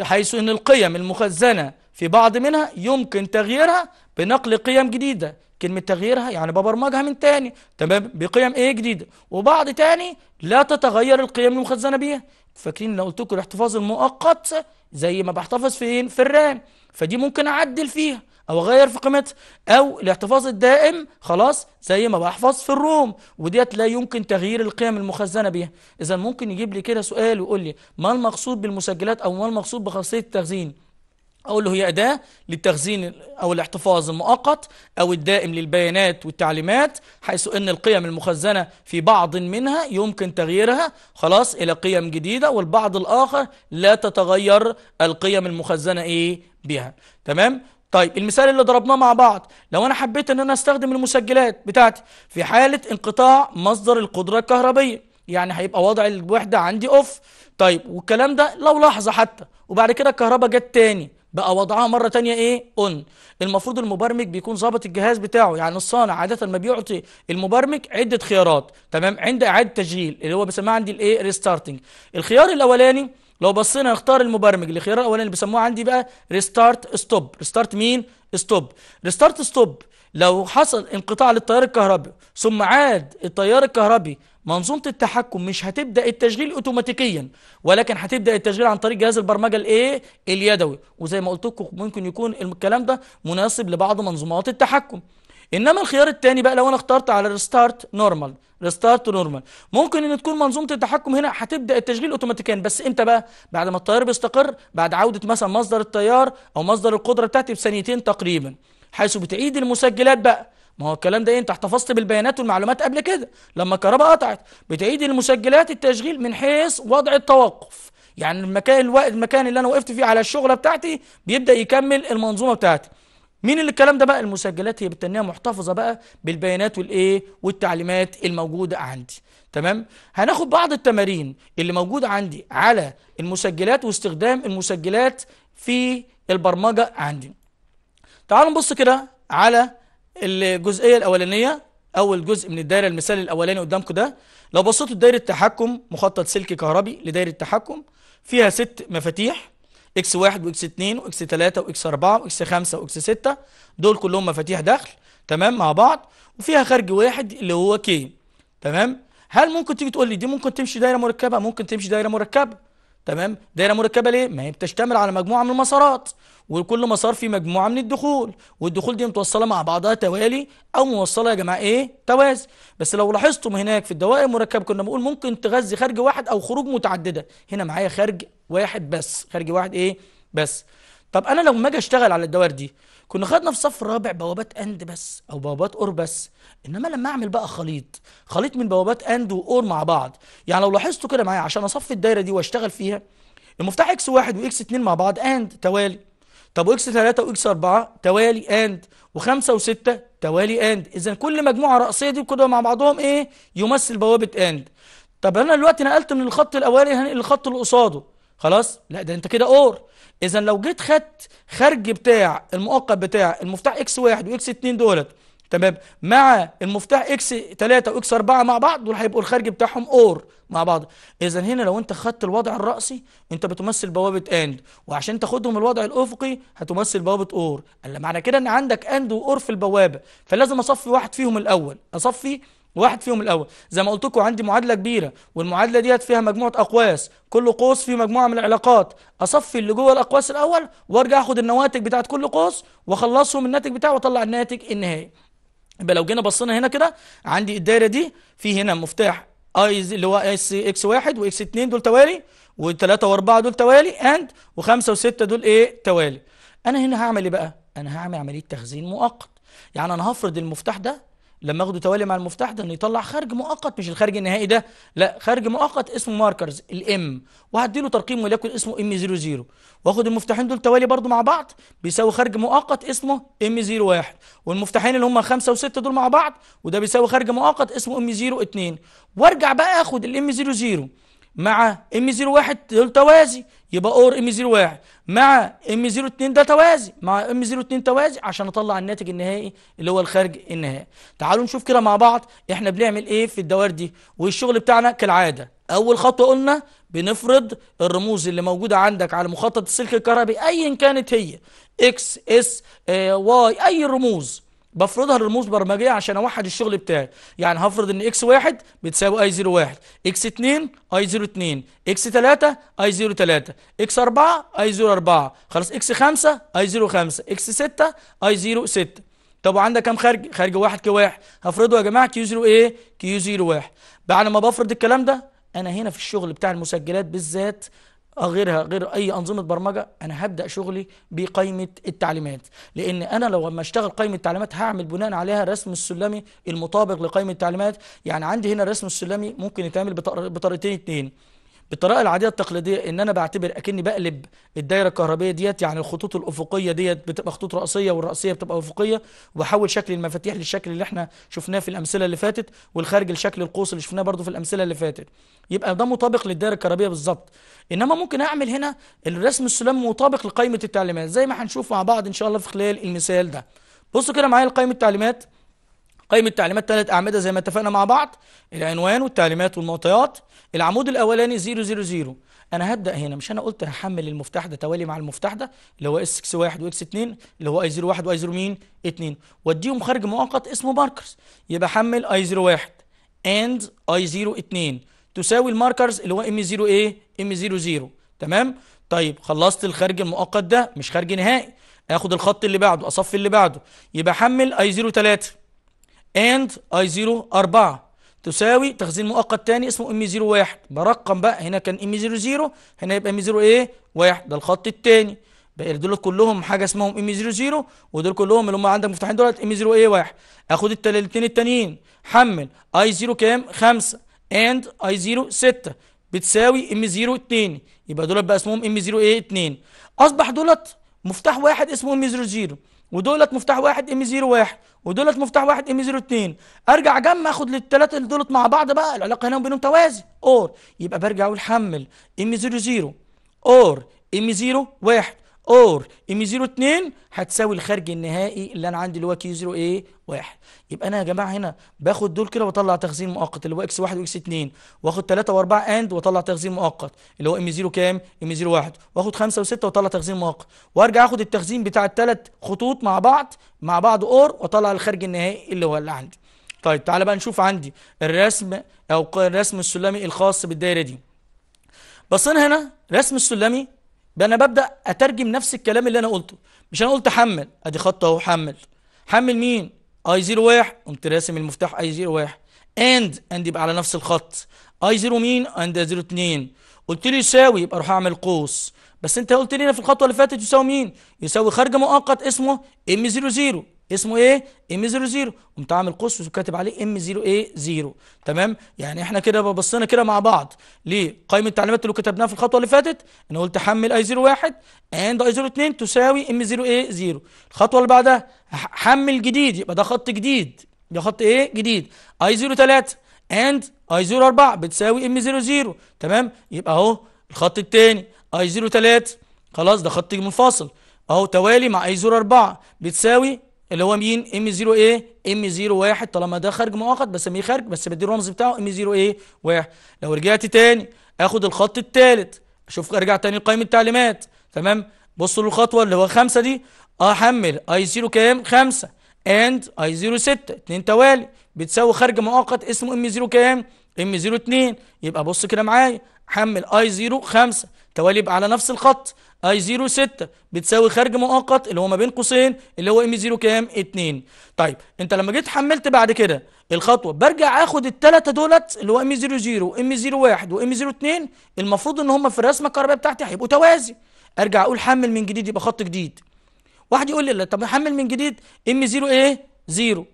حيث ان القيم المخزنه في بعض منها يمكن تغييرها بنقل قيم جديده كلمة تغييرها يعني ببرمجها من تاني تمام بقيم ايه جديدة وبعض تاني لا تتغير القيم المخزنة بيها فاكرين لو قلت لكم الاحتفاظ المؤقت زي ما بحتفظ فين إيه؟ في الرام فدي ممكن اعدل فيها او اغير في قيمتها او الاحتفاظ الدائم خلاص زي ما بحفظ في الروم وديت لا يمكن تغيير القيم المخزنه بيها اذا ممكن يجيب لي كده سؤال ويقول لي ما المقصود بالمسجلات او ما المقصود بخاصيه التخزين أو اللي هي أداة للتخزين أو الاحتفاظ المؤقت أو الدائم للبيانات والتعليمات حيث أن القيم المخزنة في بعض منها يمكن تغييرها خلاص إلى قيم جديدة والبعض الآخر لا تتغير القيم المخزنة إيه بها تمام؟ طيب المثال اللي ضربناه مع بعض لو أنا حبيت أن أنا أستخدم المسجلات بتاعتي في حالة انقطاع مصدر القدرة الكهربية يعني هيبقى وضع الوحدة عندي أوف طيب والكلام ده لو لحظة حتى وبعد كده الكهرباء جت تاني بقى وضعها مرة تانية ايه اون المفروض المبرمج بيكون ظابط الجهاز بتاعه يعني الصانع عادة ما بيعطي المبرمج عدة خيارات تمام عند اعادة تشغيل اللي هو بيسموها عندي الايه ريستارتنج الخيار الاولاني لو بصينا نختار المبرمج الخيار الاولاني اللي بيسموه عندي بقى ريستارت ستوب ريستارت مين ستوب ريستارت ستوب لو حصل انقطاع للتيار الكهربي ثم عاد التيار الكهربي منظومة التحكم مش هتبدأ التشغيل اوتوماتيكيا ولكن هتبدأ التشغيل عن طريق جهاز البرمجة الايه اليدوي وزي ما قلت لكم ممكن يكون الكلام ده مناسب لبعض منظومات التحكم انما الخيار الثاني بقى لو انا اخترت على ريستارت نورمال ريستارت نورمال ممكن ان تكون منظومه التحكم هنا هتبدا التشغيل اوتوماتيكيا بس امتى بقى بعد ما التيار بيستقر بعد عوده مثلا مصدر التيار او مصدر القدره بتاعتي بثانيتين تقريبا حيث بتعيد المسجلات بقى ما هو الكلام ده ايه انت احتفظت بالبيانات والمعلومات قبل كده لما الكهرباء قطعت بتعيد المسجلات التشغيل من حيث وضع التوقف يعني المكان الوقت المكان اللي انا وقفت فيه على الشغله بتاعتي بيبدا يكمل المنظومه بتاعتي مين اللي الكلام ده بقى المسجلات هي بالتنميه محتفظه بقى بالبيانات والايه والتعليمات الموجوده عندي تمام هناخد بعض التمارين اللي موجوده عندي على المسجلات واستخدام المسجلات في البرمجه عندي تعالوا نبص كده على الجزئية الأولانية أول جزء من الدايرة المثال الأولاني قدامكم ده لو بصيتوا لدايرة التحكم مخطط سلكي كهربي لدايرة التحكم فيها ست مفاتيح اكس واحد واكس اتنين واكس تلاتة واكس اربعة واكس خمسة واكس ستة دول كلهم مفاتيح دخل تمام مع بعض وفيها خارج واحد اللي هو كي تمام هل ممكن تيجي تقول لي دي ممكن تمشي دايرة مركبة ممكن تمشي دايرة مركبة تمام دايره مركبه ليه ما هي بتشتمل على مجموعه من المسارات وكل مسار فيه مجموعه من الدخول والدخول دي متوصله مع بعضها توالي او موصله يا جماعه ايه توازي بس لو لاحظتم هناك في الدوائر المركبه كنا بنقول ممكن تغذي خارج واحد او خروج متعدده هنا معايا خارج واحد بس خارج واحد ايه بس طب انا لما اجي اشتغل على الدوائر دي كنا خدنا في صف رابع بوابات اند بس او بوابات اور بس انما لما اعمل بقى خليط خليط من بوابات اند واور مع بعض يعني لو لاحظتوا كده معايا عشان اصفي الدايره دي واشتغل فيها المفتاح اكس واحد واكس اتنين مع بعض اند توالي طب واكس ثلاثه واكس اربعة توالي اند وخمسة وستة توالي اند اذا كل مجموعه رأسية دي كده مع بعضهم ايه يمثل بوابه اند طب انا دلوقتي نقلت من الخط الاولاني هنقل الخط اللي قصاده خلاص لا ده انت كده اور اذا لو جيت خدت خرج بتاع المؤقت بتاع المفتاح اكس 1 واكس 2 دولت تمام مع المفتاح اكس 3 واكس 4 مع بعض دول هيبقوا الخارج بتاعهم اور مع بعض اذا هنا لو انت خدت الوضع الرأسي انت بتمثل بوابه اند وعشان تاخدهم الوضع الافقي هتمثل بوابه اور الا معنى كده ان عندك اند واور في البوابه فلازم اصفي واحد فيهم الاول اصفي واحد فيهم الاول زي ما قلت لكم عندي معادله كبيره والمعادله ديت فيها مجموعه اقواس كل قوس فيه مجموعه من العلاقات اصفي اللي جوه الاقواس الاول وارجع اخد النواتج بتاعه كل قوس واخلصهم الناتج بتاعه واطلع الناتج النهائي يبقى لو جينا بصينا هنا كده عندي الدايره دي في هنا مفتاح اي اللي هو اس اكس 1 واكس 2 دول توالي و3 و4 دول توالي اند و5 و6 دول ايه توالي انا هنا هعمل ايه بقى انا هعمل عمليه تخزين مؤقت يعني انا هفرض المفتاح ده لما اخده توالي مع المفتاح ده انه يطلع خارج مؤقت مش الخارج النهائي ده لا خارج مؤقت اسمه ماركرز الام وهديله ترقيم وليكن اسمه ام 00 واخد المفتاحين دول توالي برضو مع بعض بيساوي خارج مؤقت اسمه ام 01 والمفتاحين اللي هم 5 و6 دول مع بعض وده بيساوي خارج مؤقت اسمه ام 02 وارجع بقى اخد الام 00 مع ام 01 دول توازي يبقى اور ام واحد مع ام 2 ده توازي مع ام 2 توازي عشان اطلع الناتج النهائي اللي هو الخارج النهائي تعالوا نشوف كده مع بعض احنا بنعمل ايه في الدوائر دي والشغل بتاعنا كالعاده اول خطوه قلنا بنفرض الرموز اللي موجوده عندك على مخطط السلك الكهربي ايا كانت هي اكس اس واي اي الرموز بفرضها للرموز برمجيه عشان اوحد الشغل بتاعي يعني هفرض ان اكس واحد بتساوي اي زيرو واحد اكس 2 اي زيرو اتنين اكس 3 اي زيرو تلاتة اكس 4 اي زيرو اربعة خلاص اكس 5 اي زيرو خمسة اكس 6 اي زيرو ستة طب وعندك كام خارج خارج واحد كواحد هفرضه يا جماعه كيو 0 ايه كيو زيرو واحد بعد ما بفرض الكلام ده انا هنا في الشغل بتاع المسجلات بالذات آه، غيرها غير اي انظمه برمجه انا هبدا شغلي بقائمه التعليمات لان انا لو اما اشتغل قائمه التعليمات هعمل بناء عليها الرسم السلمي المطابق لقائمه التعليمات يعني عندي هنا الرسم السلمي ممكن يتعمل بطريقتين اتنين بالطريقه العاديه التقليديه ان انا بعتبر اكني بقلب الدايره الكهربائيه ديت يعني الخطوط الافقيه ديت بتبقى خطوط راسيه والراسيه بتبقى افقيه وبحول شكل المفاتيح للشكل اللي احنا شفناه في الامثله اللي فاتت والخارج لشكل القوس اللي شفناه برضو في الامثله اللي فاتت يبقى ده مطابق للدايره الكهربائيه بالظبط انما ممكن اعمل هنا الرسم السلم مطابق لقائمه التعليمات زي ما هنشوف مع بعض ان شاء الله في خلال المثال ده بصوا كده معايا لقائمه التعليمات قيم التعليمات ثلاث أعمدة زي ما اتفقنا مع بعض العنوان والتعليمات والمعطيات العمود الأولاني 000 أنا هبدأ هنا مش أنا قلت هحمل المفتاح ده توالي مع المفتاح ده اللي هو اس 61 واكس 2 اللي هو اي 01 واي 0 مين 2 وأديهم خارج مؤقت اسمه ماركرز يبقى حمل اي 01 and اي 02 تساوي الماركرز اللي هو ام 0 ايه ام 00 تمام طيب خلصت الخارج المؤقت ده مش خارج نهائي اخد الخط اللي بعده اصفي اللي بعده يبقى حمل اي 03 اند اي 0 4 تساوي تخزين مؤقت تاني اسمه ام زيرو 1 برقم بقى هنا كان ام زيرو زيرو هنا يبقى ام 0 ايه 1 ده الخط التاني بقى دول كلهم حاجه اسمهم ام زيرو زيرو ودول كلهم اللي هم عندك مفتاحين دولت ام 0 ايه 1 اخد التلاتين التانيين حمل اي 0 كام 5 اند اي 0 6 بتساوي ام زيرو 2 يبقى دولت بقى اسمهم ام 0 ايه 2 اصبح دولت مفتاح واحد اسمه ام زيرو زيرو ودولت مفتاح واحد ام 01 ودولت مفتاح واحد ام 02 ارجع جمع اخد للثلاثه اللي دولت مع بعض بقى العلاقه هنا بينهم توازي اور يبقى برجع اقول حمل ام 00 اور ام 01 اور ام 2 هتساوي الخارج النهائي اللي انا عندي اللي هو كي 0 ايه 1 يبقى انا يا جماعه هنا باخد دول كده واطلع تخزين مؤقت اللي هو اكس 1 واكس 2 واخد 3 و4 اند واطلع تخزين مؤقت اللي هو ام 0 كام ام 0 1 واخد 5 و6 واطلع تخزين مؤقت وارجع اخد التخزين بتاع الثلاث خطوط مع بعض مع بعض اور واطلع الخارج النهائي اللي هو اللي عندي طيب تعالى بقى نشوف عندي الرسم او الرسم السلمي الخاص بالدايره دي بصينا هنا رسم السلمي بقى انا ببدا اترجم نفس الكلام اللي انا قلته مش انا قلت حمل ادي خط اهو حمل حمل مين اي 0 1 قمت راسم المفتاح اي 0 1 اند اند يبقى على نفس الخط اي 0 مين اند 0 2 قلت لي يساوي يبقى اروح اعمل قوس بس انت قلت لي هنا في الخطوه اللي فاتت يساوي مين يساوي خارج مؤقت اسمه ام 0 0 اسمه ايه ام 0 0 قمت عامل قوس وكاتب عليه ام 0 ايه 0 تمام يعني احنا كده بصينا كده مع بعض لقائمه التعليمات اللي كتبناها في الخطوه اللي فاتت انا قلت حمل اي 0 1 اند اي 0 2 تساوي ام 0 ايه 0 الخطوه اللي بعدها حمل جديد يبقى ده خط جديد ده خط ايه جديد اي 0 3 اند اي 0 4 بتساوي ام 0 0 تمام يبقى اهو الخط الثاني اي 0 3 خلاص ده خط منفصل اهو توالي مع اي 0 4 بتساوي اللي هو مين ام 0 ايه ام 0 1 طالما ده خارج مؤقت بسميه خارج بس بدي الرمز بتاعه ام 0 ايه 1 لو رجعت تاني اخد الخط الثالث اشوف ارجع تاني لقائمه التعليمات تمام بصوا للخطوه اللي هو 5 دي احمل اي 0 كام 5 اند اي 0 6 2 توالي بتساوي خارج مؤقت اسمه ام 0 كام ام 0 2 يبقى بص كده معايا حمل اي 0 5 التوالي على نفس الخط اي 0 6 بتساوي خارج مؤقت اللي هو ما بين قوسين اللي هو ام 0 كام 2 طيب انت لما جيت حملت بعد كده الخطوه برجع اخد الثلاثه دولت اللي هو ام 0 0 وام 0 1 وام 0 2 المفروض ان هم في الرسمه الكهربائيه بتاعتي هيبقوا توازي ارجع اقول حمل من جديد يبقى خط جديد واحد يقول لي لا طب حمل من جديد ام 0 ايه 0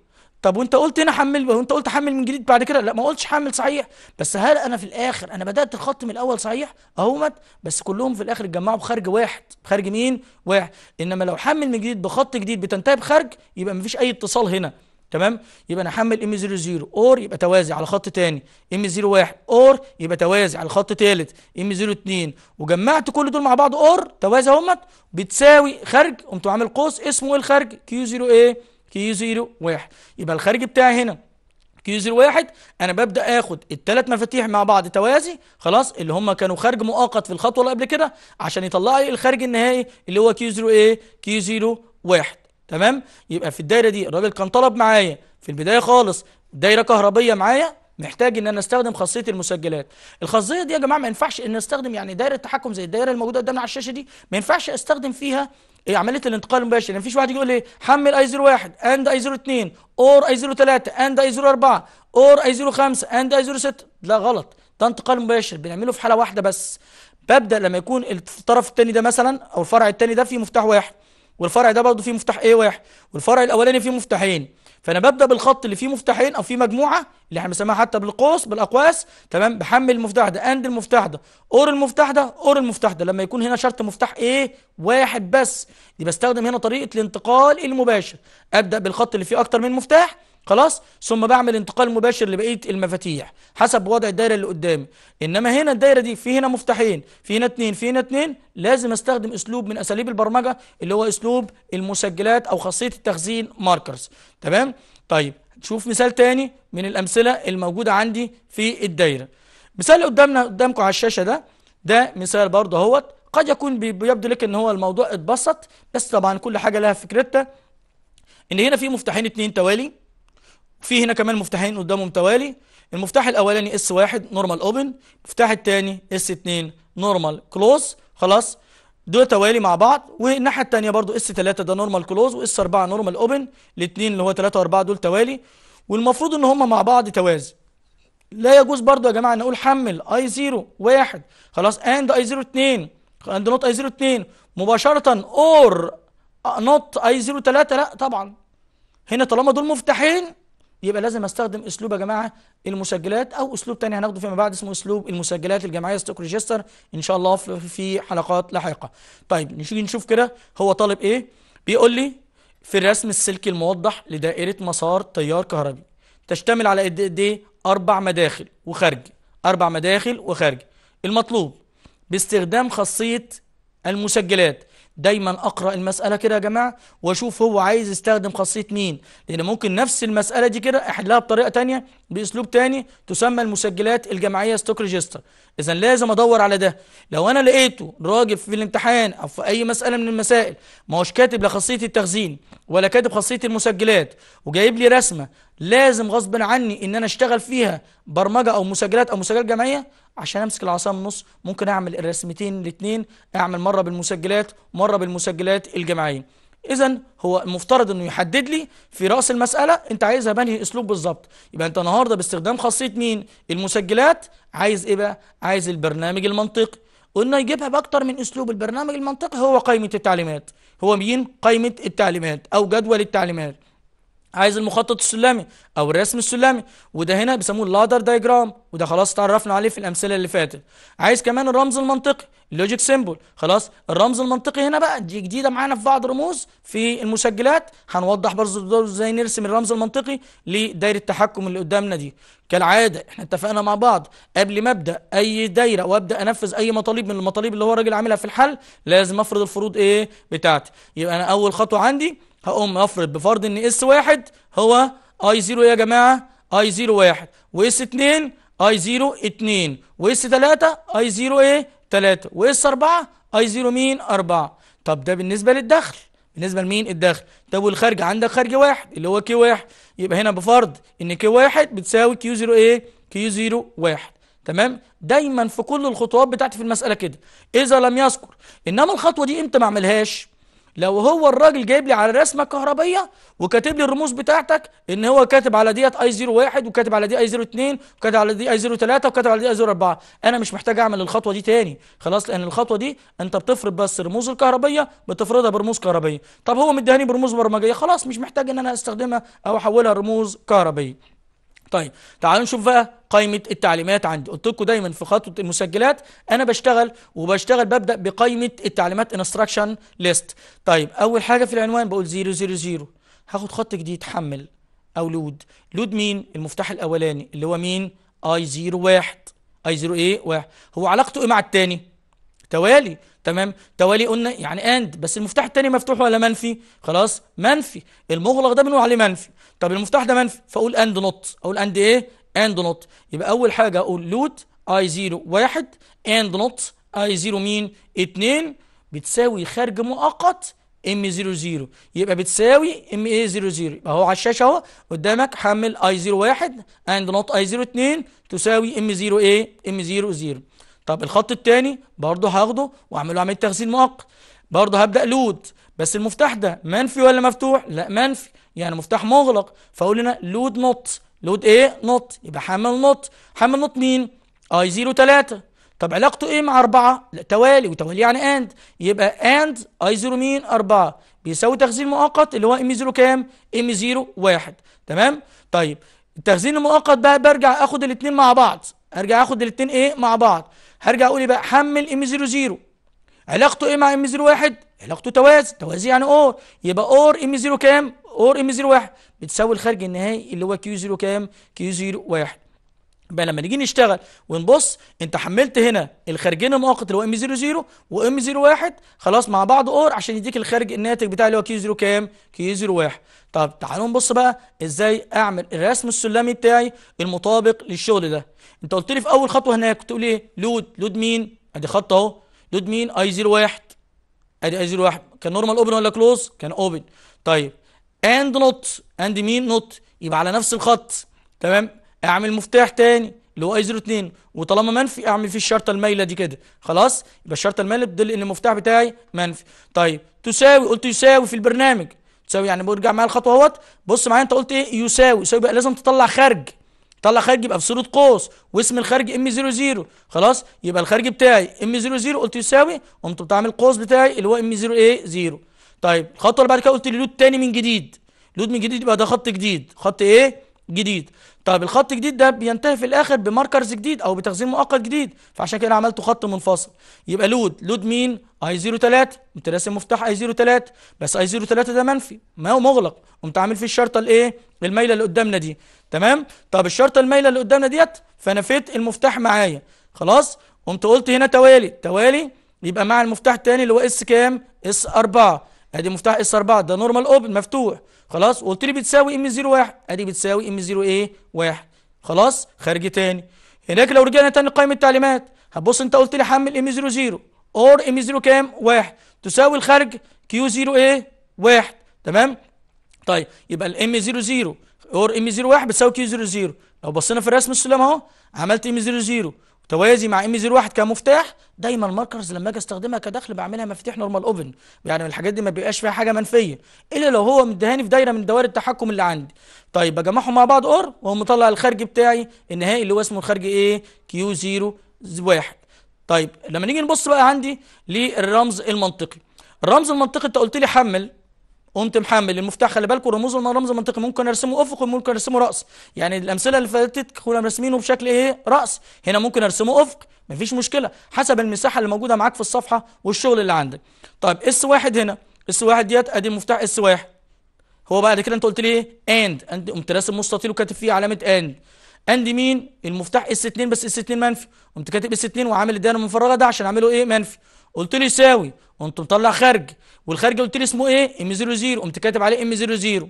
طب وانت قلت هنا حمل وانت قلت حمل من جديد بعد كده لا ما قلتش حمل صحيح بس هل انا في الاخر انا بدات الخط من الاول صحيح اهوت بس كلهم في الاخر اتجمعوا بخارج واحد خارج مين واحد انما لو حمل من جديد بخط جديد بتنتهي بخارج يبقى مفيش اي اتصال هنا تمام يبقى انا حمل ام 00 اور يبقى توازي على خط تاني ام 01 اور يبقى توازي على خط تالت ام 02 وجمعت كل دول مع بعض اور توازي اهمت بتساوي خارج قمت عامل قوس اسمه ايه كيو 0 ايه كيو زيرو واحد يبقى الخارج بتاعي هنا كيو زيرو واحد انا ببدا اخد الثلاث مفاتيح مع بعض توازي خلاص اللي هم كانوا خارج مؤقت في الخطوه اللي قبل كده عشان يطلع لي الخارج النهائي اللي هو كيو زيرو ايه كيو زيرو واحد تمام يبقى في الدايره دي الراجل كان طلب معايا في البدايه خالص دايره كهربيه معايا محتاج ان انا استخدم خاصيه المسجلات الخاصيه دي يا جماعه ما ينفعش ان استخدم يعني دايره التحكم زي الدايره الموجوده قدامنا على الشاشه دي ما ينفعش استخدم فيها إيه، عمليه الانتقال المباشر يعني مفيش واحد يقول لي حمل اي 01 اند اي 02 اور اي 03 اند اي 04 اور اي 05 اند اي 06 لا غلط ده انتقال مباشر بنعمله في حاله واحده بس ببدا لما يكون الطرف الثاني ده مثلا او الفرع الثاني ده فيه مفتاح واحد والفرع ده برضه فيه مفتاح ايه واحد والفرع الاولاني فيه مفتاحين فانا ببدا بالخط اللي فيه مفتاحين او فيه مجموعه اللي احنا بنسميها حتى بالقوس بالاقواس تمام بحمل المفتاح ده اند المفتاح ده اور المفتاح ده اور المفتاح ده لما يكون هنا شرط مفتاح ايه واحد بس دي بستخدم هنا طريقه الانتقال المباشر ابدا بالخط اللي فيه اكتر من مفتاح خلاص ثم بعمل انتقال مباشر لبقيه المفاتيح حسب وضع الدايره اللي قدامي انما هنا الدايره دي في هنا مفتاحين في هنا اتنين في هنا اتنين لازم استخدم اسلوب من اساليب البرمجه اللي هو اسلوب المسجلات او خاصيه التخزين ماركرز تمام طيب نشوف مثال تاني من الامثله الموجوده عندي في الدايره مثال قدامنا قدامكم على الشاشه ده ده مثال برضه اهوت قد يكون بيبدو لك ان هو الموضوع اتبسط بس طبعا كل حاجه لها فكرتها ان هنا في مفتاحين اتنين توالي في هنا كمان مفتاحين قدامهم توالي المفتاح الاولاني اس 1 نورمال اوبن المفتاح الثاني اس 2 نورمال كلوز خلاص دول توالي مع بعض والناحيه الثانيه برضو اس 3 ده نورمال كلوز واس 4 نورمال اوبن الاثنين اللي هو 3 و4 دول توالي والمفروض ان هم مع بعض توازي لا يجوز برضو يا جماعه ان اقول حمل اي 0 1 خلاص اند اي 0 2 اند نوت اي 0 2 مباشره اور نوت اي 0 3 لا طبعا هنا طالما دول مفتاحين يبقى لازم استخدم اسلوب يا جماعه المسجلات او اسلوب تاني هناخده فيما بعد اسمه اسلوب المسجلات الجماعيه ستوك ريجستر ان شاء الله في حلقات لاحقه طيب نيجي نشوف كده هو طالب ايه بيقول لي في الرسم السلكي الموضح لدائره مسار تيار كهربي تشتمل على قد ايه اربع مداخل وخارج اربع مداخل وخارج المطلوب باستخدام خاصيه المسجلات دايما اقرا المساله كده يا جماعه واشوف هو عايز يستخدم خاصيه مين لان ممكن نفس المساله دي كده احلها بطريقه تانية باسلوب تاني تسمى المسجلات الجماعيه ستوك ريجستر اذا لازم ادور على ده لو انا لقيته راجل في الامتحان او في اي مساله من المسائل ما هوش كاتب لا خاصيه التخزين ولا كاتب خاصيه المسجلات وجايب لي رسمه لازم غصب عني ان انا اشتغل فيها برمجه او مسجلات او مسجلات جماعيه عشان امسك العصا من النص ممكن اعمل الرسمتين الاثنين اعمل مره بالمسجلات مره بالمسجلات الجماعيه اذا هو المفترض انه يحدد لي في راس المساله انت عايزها بانهي اسلوب بالظبط يبقى انت النهارده باستخدام خاصيه مين المسجلات عايز ايه بقى عايز البرنامج المنطقي قلنا يجيبها باكتر من اسلوب البرنامج المنطقي هو قائمه التعليمات هو مين قائمه التعليمات او جدول التعليمات عايز المخطط السلمي او الرسم السلمي وده هنا بيسموه اللادر دايجرام وده خلاص اتعرفنا عليه في الامثله اللي فاتت عايز كمان الرمز المنطقي اللوجيك سيمبل خلاص الرمز المنطقي هنا بقى دي جديده معانا في بعض رموز في المسجلات هنوضح برضه ازاي نرسم الرمز المنطقي لدايره التحكم اللي قدامنا دي كالعاده احنا اتفقنا مع بعض قبل ما ابدا اي دايره وابدا انفذ اي مطالب من المطالب اللي هو الراجل عاملها في الحل لازم افرض الفروض ايه بتاعتي يبقى انا اول خطوه عندي هقوم افرض بفرض ان اس واحد هو اي زيرو يا جماعه اي زيرو واحد واس اتنين اي زيرو اتنين واس تلاته اي زيرو ايه تلاته واس اربعه اي زيرو مين اربعه طب ده بالنسبه للدخل بالنسبه لمين الدخل طب والخارج عندك خارج واحد اللي هو كي واحد يبقى هنا بفرض ان كي واحد بتساوي كيو زيرو ايه كيو زيرو واحد تمام دايما في كل الخطوات بتاعتي في المساله كده اذا لم يذكر انما الخطوه دي امتى ما اعملهاش لو هو الراجل جايب لي على رسمه كهربيه وكاتب لي الرموز بتاعتك ان هو كاتب على ديت اي 01 وكاتب على دي اي 02 وكاتب على دي اي 03 وكاتب على دي اي 04 انا مش محتاج اعمل الخطوه دي تاني خلاص لان الخطوه دي انت بتفرض بس الرموز الكهربيه بتفرضها برموز كهربيه طب هو مدهاني برموز برمجيه خلاص مش محتاج ان انا استخدمها او احولها رموز كهربيه طيب تعالوا نشوف بقى قائمة التعليمات عندي قلت لكم دايما في خطوة المسجلات أنا بشتغل وبشتغل ببدأ بقائمة التعليمات انستراكشن ليست طيب أول حاجة في العنوان بقول 000 هاخد خط جديد حمل أو لود لود مين المفتاح الأولاني اللي هو مين اي 01 اي 0 ايه واحد هو علاقته ايه مع التاني توالي تمام توالي قلنا يعني اند بس المفتاح التاني مفتوح ولا منفي خلاص منفي المغلق ده بنقول عليه منفي طب المفتاح ده منفي فاقول اند نوت اقول اند ايه اند نوت يبقى اول حاجه اقول لوت اي 0 1 اند نوت اي 0 مين 2 بتساوي خارج مؤقت ام 0 0 يبقى بتساوي ام اي 0 0 يبقى اهو على الشاشه اهو قدامك حمل اي 0 1 اند نوت اي 0 2 تساوي ام 0 ايه ام 0 0 طب الخط الثاني برضه هاخده واعمله عمليه تخزين مؤقت برضه هبدا لود بس المفتاح ده منفي ولا مفتوح لا منفي يعني مفتاح مغلق فأقول هنا لود نوت لود ايه نوت يبقى حامل نوت حامل نوت مين اي 0 3 طب علاقته ايه مع 4 توالي وتوالي يعني اند يبقى اند اي 0 مين 4 بيساوي تخزين مؤقت اللي هو ام 0 كام ام 0 1 تمام طيب التخزين المؤقت بقى برجع اخد الاثنين مع بعض ارجع اخد الاثنين ايه مع بعض هرجع اقول يبقى حمل ام 0 0 علاقته ايه مع ام 0 1 علاقته توازي توازي يعني اور يبقى اور ام 0 كام اور ام زيرو 1 بتساوي الخارج النهائي اللي هو كيو زيرو كام كيو زيرو 1 يبقى لما نيجي نشتغل ونبص انت حملت هنا الخارجين المؤقت اللي هو ام 0 وام 1 خلاص مع بعض اور عشان يديك الخارج الناتج بتاع اللي هو كيو 0 كام؟ كيو 1 طب تعالوا نبص بقى ازاي اعمل الرسم السلمي بتاعي المطابق للشغل ده انت قلت لي في اول خطوه هناك كنت تقول ايه؟ لود لود مين؟ ادي خط اهو لود مين؟ اي 1 ادي اي 1 كان نورمال اوبن ولا كلوز؟ كان اوبن طيب اند نوت اند مين نوت يبقى على نفس الخط تمام اعمل مفتاح تاني اللي هو اي 02 وطالما منفي اعمل فيه الشرطه المايله دي كده خلاص يبقى الشرطه المايله بتدل ان المفتاح بتاعي منفي طيب تساوي قلت يساوي في البرنامج تساوي يعني برجع معايا الخطوه اهوت بص معايا انت قلت ايه يساوي يساوي بقى لازم تطلع خارج طلع خارج يبقى في صوره قوس واسم الخارج ام 00 خلاص يبقى الخارج بتاعي ام 00 قلت يساوي قمت بتعمل قوس بتاعي اللي هو ام 0 ايه 0 طيب الخطوه اللي بعد كده قلت لي لود تاني من جديد لود من جديد يبقى ده خط جديد خط ايه جديد طيب الخط الجديد ده بينتهي في الاخر بماركرز جديد او بتخزين مؤقت جديد فعشان كده عملته خط منفصل يبقى لود لود مين اي 03 قمت راسم مفتاح اي 03 بس اي 03 ده منفي ما هو مغلق قمت عامل فيه الشرطه الايه المايله اللي قدامنا دي تمام طب الشرطه المايله اللي قدامنا ديت فنفيت المفتاح معايا خلاص قمت قلت هنا توالي توالي يبقى مع المفتاح الثاني اللي هو اس كام اس 4 ادي مفتاح اس 4 ده نورمال اوبن مفتوح خلاص قلت لي بتساوي ام 0 1 ادي بتساوي ام 0 ايه 1 خلاص خارج تاني هناك لو رجعنا تاني قائمه التعليمات هتبص انت قلت لي حمل ام 0 0 اور ام 0 كام 1 تساوي الخارج كيو 0 ايه 1 تمام طيب يبقى الام 0 0 اور ام 0 1 بتساوي كيو 0 0 لو بصينا في الرسم السلم اهو عملت ام 0 0 توازي مع ام 01 كمفتاح دايما الماركرز لما اجي استخدمها كدخل بعملها مفاتيح نورمال اوبن يعني الحاجات دي ما بيبقاش فيها حاجه منفيه الا لو هو مدهاني في دايره من دوائر التحكم اللي عندي طيب بجمعهم مع بعض اور واقوم مطلع الخارجي بتاعي النهائي اللي هو اسمه الخارجي ايه كيو 0 1 طيب لما نيجي نبص بقى عندي للرمز المنطقي الرمز المنطقي انت قلت لي حمل قمت محمل المفتاح خلي بالكم رموزه رمز منطقي ممكن ارسمه افق وممكن ارسمه راس يعني الامثله اللي فاتت كنا راسمينه بشكل ايه راس هنا ممكن ارسمه افق مفيش مشكله حسب المساحه اللي موجوده معاك في الصفحه والشغل اللي عندك طيب اس واحد هنا اس واحد ديت ادي مفتاح اس واحد هو بعد كده انت قلت لي ايه اند اند قمت راسم مستطيل وكاتب فيه علامه اند اند مين المفتاح اس 2 بس اس 2 منفي قمت كاتب اس 2 وعامل الدايره المفرغه ده عشان اعمله ايه منفي قلت لي يساوي قمت مطلع خارج والخارج قلت لي اسمه ايه ام 00 قمت كاتب عليه ام 00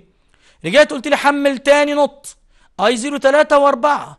رجعت قلت لي حمل تاني نط اي 0 3 و4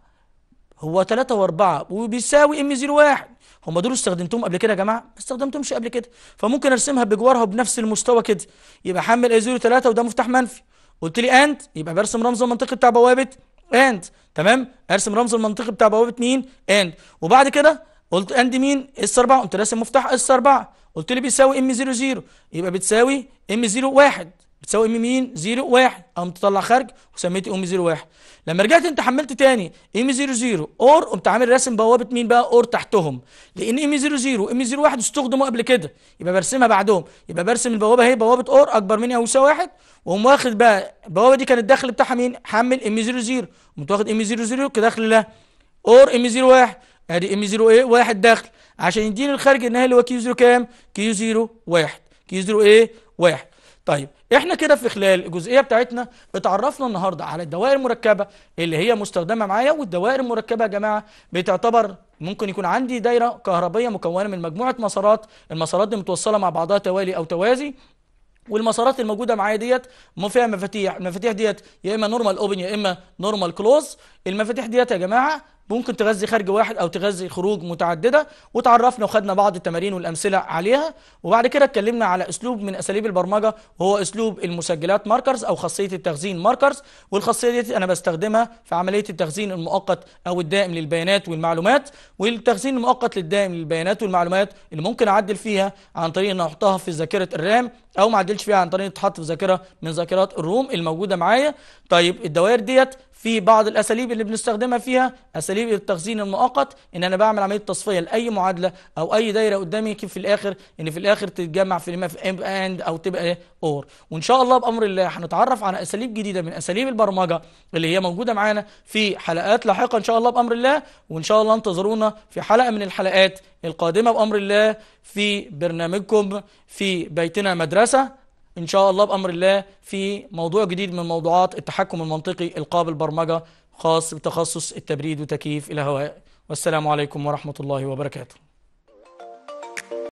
هو 3 و4 وبيساوي ام 01 هم دول استخدمتهم قبل كده يا جماعه ما استخدمتهمش قبل كده فممكن ارسمها بجوارها بنفس المستوى كده يبقى حمل اي 0 3 وده مفتاح منفي قلت لي اند يبقى برسم رمز المنطقي بتاع بوابه اند تمام ارسم رمز المنطقي بتاع بوابه مين اند وبعد كده قلت اند مين اس 4 قمت راسم مفتاح اس 4 قلت لي بيساوي ام 0 0 يبقى بتساوي ام 0 1 بتساوي ام مين 0 1 قمت طلع خارج وسميته ام 0 1 لما رجعت انت حملت تاني ام 0 0 اور قمت عامل راسم بوابه مين بقى اور تحتهم لان ام 0 0 وام 0 1 استخدموا قبل كده يبقى برسمها بعدهم يبقى برسم البوابه اهي بوابه اور اكبر من او يساوي 1 واقوم واخد بقى البوابه دي كان الدخل بتاعها مين حمل ام 0 0 قمت واخد ام 0 0 كدخل لها اور ام 0 1 ادي ام 0 ايه 1 داخل عشان يديني الخارج النهائي اللي هو كيو زيرو كام كيو زيرو واحد كيو زيرو ايه واحد طيب احنا كده في خلال الجزئيه بتاعتنا اتعرفنا النهارده على الدوائر المركبه اللي هي مستخدمه معايا والدوائر المركبه يا جماعه بتعتبر ممكن يكون عندي دايره كهربيه مكونه من مجموعه مسارات المسارات دي متوصله مع بعضها توالي او توازي والمسارات الموجوده معايا ديت فيها مفاتيح المفاتيح ديت يا اما نورمال اوبن يا اما نورمال كلوز المفاتيح ديت يا جماعه ممكن تغذي خارج واحد او تغذي خروج متعدده وتعرفنا وخدنا بعض التمارين والامثله عليها وبعد كده اتكلمنا على اسلوب من اساليب البرمجه وهو اسلوب المسجلات ماركرز او خاصيه التخزين ماركرز والخاصيه دي انا بستخدمها في عمليه التخزين المؤقت او الدائم للبيانات والمعلومات والتخزين المؤقت للدائم للبيانات والمعلومات اللي ممكن اعدل فيها عن طريق ان احطها في ذاكره الرام او ما اعدلش فيها عن طريق تتحط في ذاكره من ذاكرات الروم الموجوده معايا طيب الدوائر ديت في بعض الأساليب اللي بنستخدمها فيها أساليب التخزين المؤقت إن أنا بعمل عملية تصفية لأي معادلة أو أي دايرة قدامي كيف في الآخر إن في الآخر تتجمع في ما في أند أو تبقى أور وإن شاء الله بأمر الله هنتعرف على أساليب جديدة من أساليب البرمجة اللي هي موجودة معانا في حلقات لاحقة إن شاء الله بأمر الله وإن شاء الله انتظرونا في حلقة من الحلقات القادمة بأمر الله في برنامجكم في بيتنا مدرسة إن شاء الله بأمر الله في موضوع جديد من موضوعات التحكم المنطقي القابل برمجة خاص بتخصص التبريد وتكييف الهواء والسلام عليكم ورحمة الله وبركاته